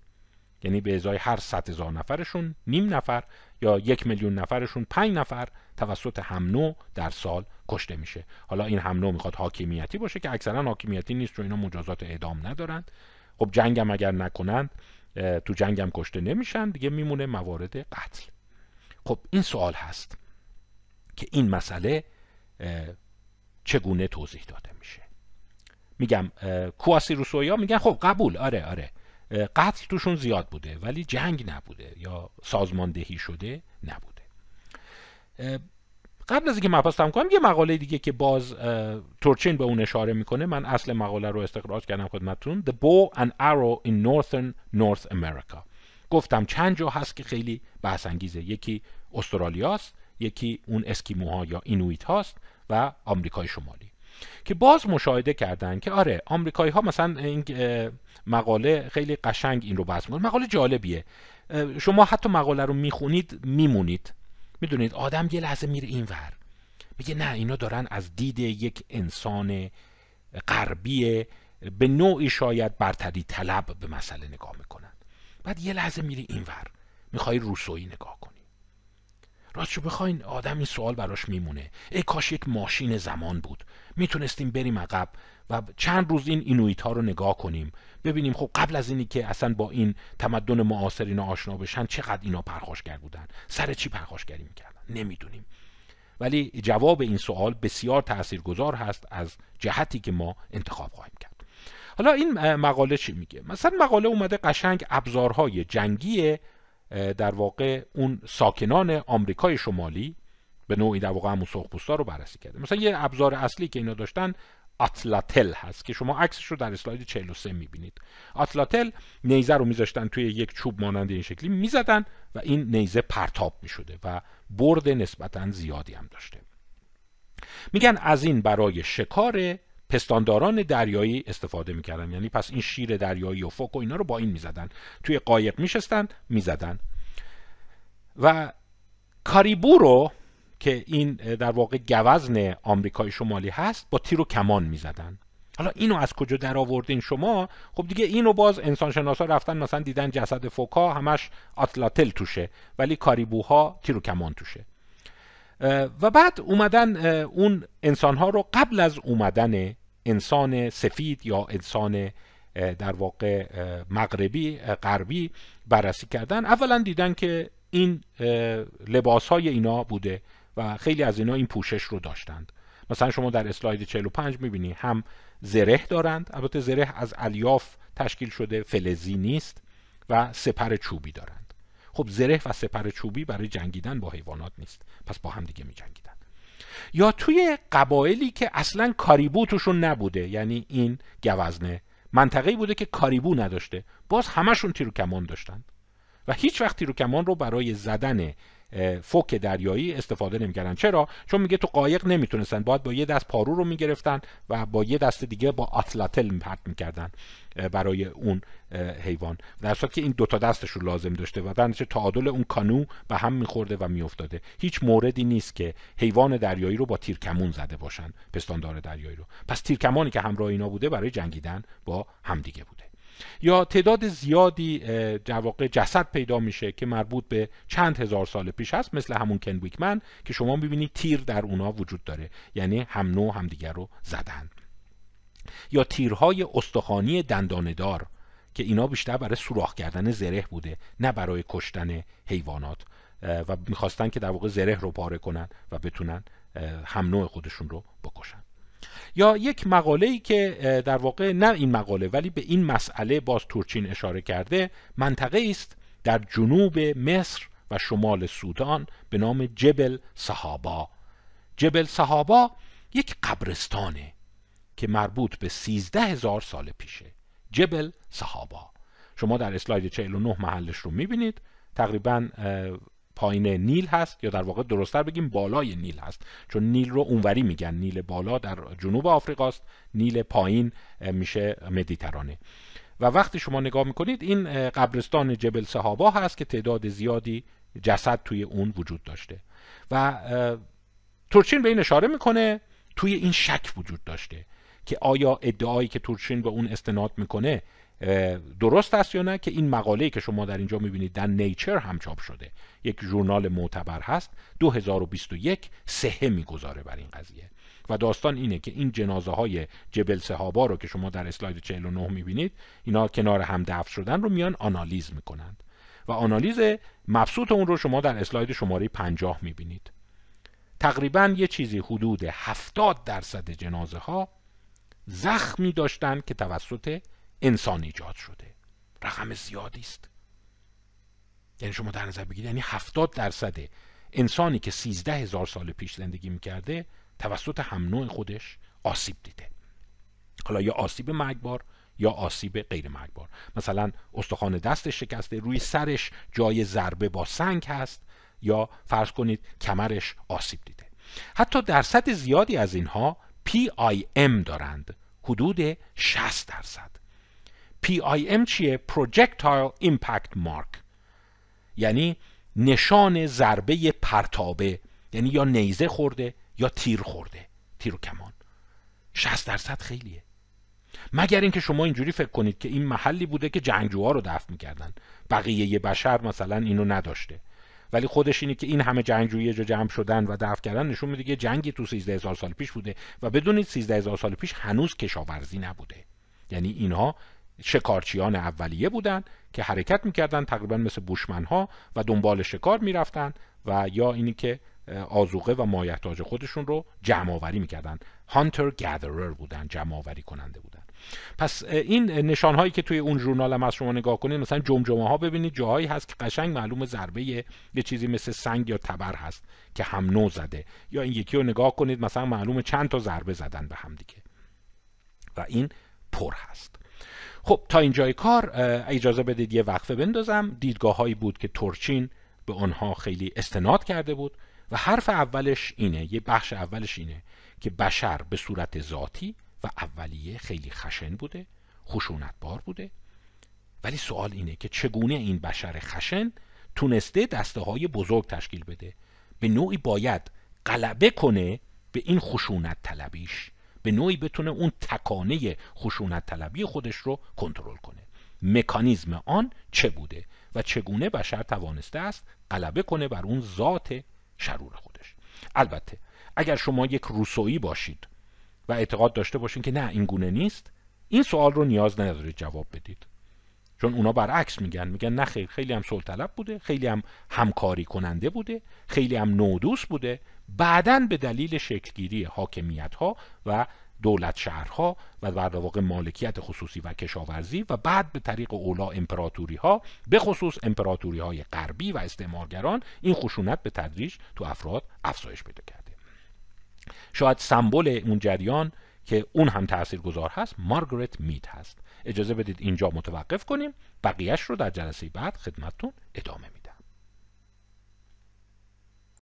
یعنی به ازای هر 100 هزار نفرشون نیم نفر یا یک میلیون نفرشون پنج نفر توسط هم نوع در سال کشته میشه حالا این همنو میخواد حاکمیتی باشه که اکثرا حاکمیتی نیست چون اینا مجازات اعدام ندارند خب جنگم اگر نکنند تو جنگم کشته نمیشن دیگه میمونه موارد قتل خب این سوال هست که این مسئله چگونه توضیح داده میشه میگم کواسی روسویا میگن خب قبول آره آره قتل توشون زیاد بوده ولی جنگ نبوده یا سازماندهی شده نبوده قبل از اینکه مپستم کنم یه مقاله دیگه که باز تورچین به اون اشاره میکنه من اصل مقاله رو استخراج کردم خدمتتون The Bow and Arrow in Northern North America گفتم چند جا هست که خیلی بحث انگیزه یکی استرالیاست یکی اون اسکیموها یا اینویت هاست و آمریکای شمالی که باز مشاهده کردن که آره آمریکایی ها مثلا این مقاله خیلی قشنگ این رو بحث میکنه مقاله جالبیه شما حتی مقاله رو میخونید میمونید میدونید آدم یه لحظه میره اینور میگه نه اینا دارن از دید یک انسان غربی به نوعی شاید برتری طلب به مسئله نگاه میکنن بعد یه لحظه میری اینور میخوای روسویی نگاه کن راستشو بخواین آدم این سوال براش میمونه ای کاش یک ماشین زمان بود میتونستیم بریم عقب و چند روز این اینویت ها رو نگاه کنیم ببینیم خب قبل از اینی که اصلا با این تمدن معاصرین آشنا بشن چقدر اینا پرخاشگر بودن سر چی پرخاشگری میکردن نمیدونیم ولی جواب این سوال بسیار تاثیرگذار هست از جهتی که ما انتخاب خواهیم کرد حالا این مقاله چی میگه مثلا مقاله اومده قشنگ ابزارهای جنگی در واقع اون ساکنان آمریکای شمالی به نوعی در واقع همون سرخپوستا رو بررسی کرده مثلا یه ابزار اصلی که اینا داشتن اتلاتل هست که شما عکسش رو در اسلاید 43 میبینید اتلاتل نیزه رو میذاشتن توی یک چوب مانند این شکلی میزدن و این نیزه پرتاب میشده و برد نسبتا زیادی هم داشته میگن از این برای شکار پستانداران دریایی استفاده میکردن یعنی پس این شیر دریایی و فوک و اینا رو با این میزدن توی قایق میشستن میزدن و کاریبو رو که این در واقع گوزن آمریکای شمالی هست با تیر و کمان میزدن حالا اینو از کجا در آوردین شما خب دیگه اینو باز انسان رفتن مثلا دیدن جسد فوکا همش آتلاتل توشه ولی کاریبوها تیر و کمان توشه و بعد اومدن اون انسانها رو قبل از اومدن انسان سفید یا انسان در واقع مغربی غربی بررسی کردن اولا دیدن که این لباس های اینا بوده و خیلی از اینا این پوشش رو داشتند مثلا شما در اسلاید 45 میبینی هم زره دارند البته زره از الیاف تشکیل شده فلزی نیست و سپر چوبی دارند خب زره و سپر چوبی برای جنگیدن با حیوانات نیست پس با هم دیگه می یا توی قبایلی که اصلا کاریبو توشون نبوده یعنی این گوزنه منطقه‌ای بوده که کاریبو نداشته باز همشون تیر کمان داشتن و هیچ وقت تیر کمان رو برای زدن فوک دریایی استفاده نمیکردن چرا چون میگه تو قایق نمیتونستن باید با یه دست پارو رو میگرفتن و با یه دست دیگه با اتلاتل پرت میکردن برای اون حیوان در صورتی که این دوتا دستش رو لازم داشته و در تعادل اون کانو به هم میخورده و میافتاده هیچ موردی نیست که حیوان دریایی رو با تیرکمون زده باشن پستاندار دریایی رو پس تیرکمانی که همراه اینا بوده برای جنگیدن با همدیگه بود. یا تعداد زیادی واقع جسد پیدا میشه که مربوط به چند هزار سال پیش هست مثل همون کن که شما میبینید تیر در اونا وجود داره یعنی هم نوع همدیگر رو زدن یا تیرهای استخوانی دنداندار که اینا بیشتر برای سوراخ کردن زره بوده نه برای کشتن حیوانات و میخواستن که در واقع زره رو پاره کنن و بتونن هم نوع خودشون رو بکشن یا یک مقاله ای که در واقع نه این مقاله ولی به این مسئله باز تورچین اشاره کرده منطقه است در جنوب مصر و شمال سودان به نام جبل صحابا جبل صحابا یک قبرستانه که مربوط به 13 هزار سال پیشه جبل صحابا شما در اسلاید 49 محلش رو میبینید تقریبا پایین نیل هست یا در واقع درستتر بگیم بالای نیل هست چون نیل رو اونوری میگن نیل بالا در جنوب آفریقاست نیل پایین میشه مدیترانه و وقتی شما نگاه میکنید این قبرستان جبل صحابا هست که تعداد زیادی جسد توی اون وجود داشته و تورچین به این اشاره میکنه توی این شک وجود داشته که آیا ادعایی که تورچین به اون استناد میکنه درست است یا نه که این مقاله که شما در اینجا میبینید در نیچر هم چاپ شده یک ژورنال معتبر هست 2021 سهه میگذاره بر این قضیه و داستان اینه که این جنازه های جبل صحابا رو که شما در اسلاید 49 میبینید اینا کنار هم دفن شدن رو میان آنالیز میکنند و آنالیز مبسوط اون رو شما در اسلاید شماره 50 میبینید تقریبا یه چیزی حدود 70 درصد جنازه ها زخمی داشتن که توسط انسان ایجاد شده رقم زیادی است یعنی شما در نظر بگیرید یعنی 70 درصد انسانی که 13 هزار سال پیش زندگی میکرده توسط هم نوع خودش آسیب دیده حالا یا آسیب مرگبار یا آسیب غیر مرگبار مثلا استخوان دستش شکسته روی سرش جای ضربه با سنگ هست یا فرض کنید کمرش آسیب دیده حتی درصد زیادی از اینها PIM دارند حدود 60 درصد PIM چیه؟ Projectile Impact Mark یعنی نشان ضربه پرتابه یعنی یا نیزه خورده یا تیر خورده تیر و کمان 60 درصد خیلیه مگر اینکه شما اینجوری فکر کنید که این محلی بوده که جنگجوها رو دفن میکردن بقیه یه بشر مثلا اینو نداشته ولی خودش اینه که این همه جنگجویی جا جمع شدن و دفع کردن نشون میده که جنگی تو 13 هزار سال پیش بوده و بدونید 13 هزار سال پیش هنوز کشاورزی نبوده یعنی اینها شکارچیان اولیه بودند که حرکت میکردند تقریبا مثل بوشمنها و دنبال شکار میرفتند و یا اینی که آزوقه و مایحتاج خودشون رو جمع آوری میکردن هانتر گادرر بودن جمع کننده بودن پس این نشان هایی که توی اون ژورنال هم از شما نگاه کنید مثلا جمجمه ها ببینید جاهایی هست که قشنگ معلوم ضربه یه چیزی مثل سنگ یا تبر هست که هم نو زده یا این یکی رو نگاه کنید مثلا معلوم چند تا ضربه زدن به هم دیگه و این پر هست خب تا اینجای کار اجازه بدید یه وقفه بندازم دیدگاه هایی بود که تورچین به آنها خیلی استناد کرده بود و حرف اولش اینه یه بخش اولش اینه که بشر به صورت ذاتی و اولیه خیلی خشن بوده خشونتبار بوده ولی سوال اینه که چگونه این بشر خشن تونسته دسته های بزرگ تشکیل بده به نوعی باید غلبه کنه به این خشونت طلبیش به نوعی بتونه اون تکانه خشونت طلبی خودش رو کنترل کنه مکانیزم آن چه بوده و چگونه بشر توانسته است غلبه کنه بر اون ذات شرور خودش البته اگر شما یک روسویی باشید و اعتقاد داشته باشین که نه این گونه نیست این سوال رو نیاز نداره جواب بدید چون اونا برعکس میگن میگن نه خیلی هم سلطلب بوده خیلی هم همکاری کننده بوده خیلی هم نودوس بوده بعدا به دلیل شکلگیری حاکمیت ها و دولت شهرها و در واقع مالکیت خصوصی و کشاورزی و بعد به طریق اولا امپراتوری ها به خصوص امپراتوری های غربی و استعمارگران این خشونت به تدریج تو افراد افزایش پیدا کرده شاید سمبل اون جریان که اون هم گذار هست مارگریت میت هست اجازه بدید اینجا متوقف کنیم بقیهش رو در جلسه بعد خدمتتون ادامه میدیم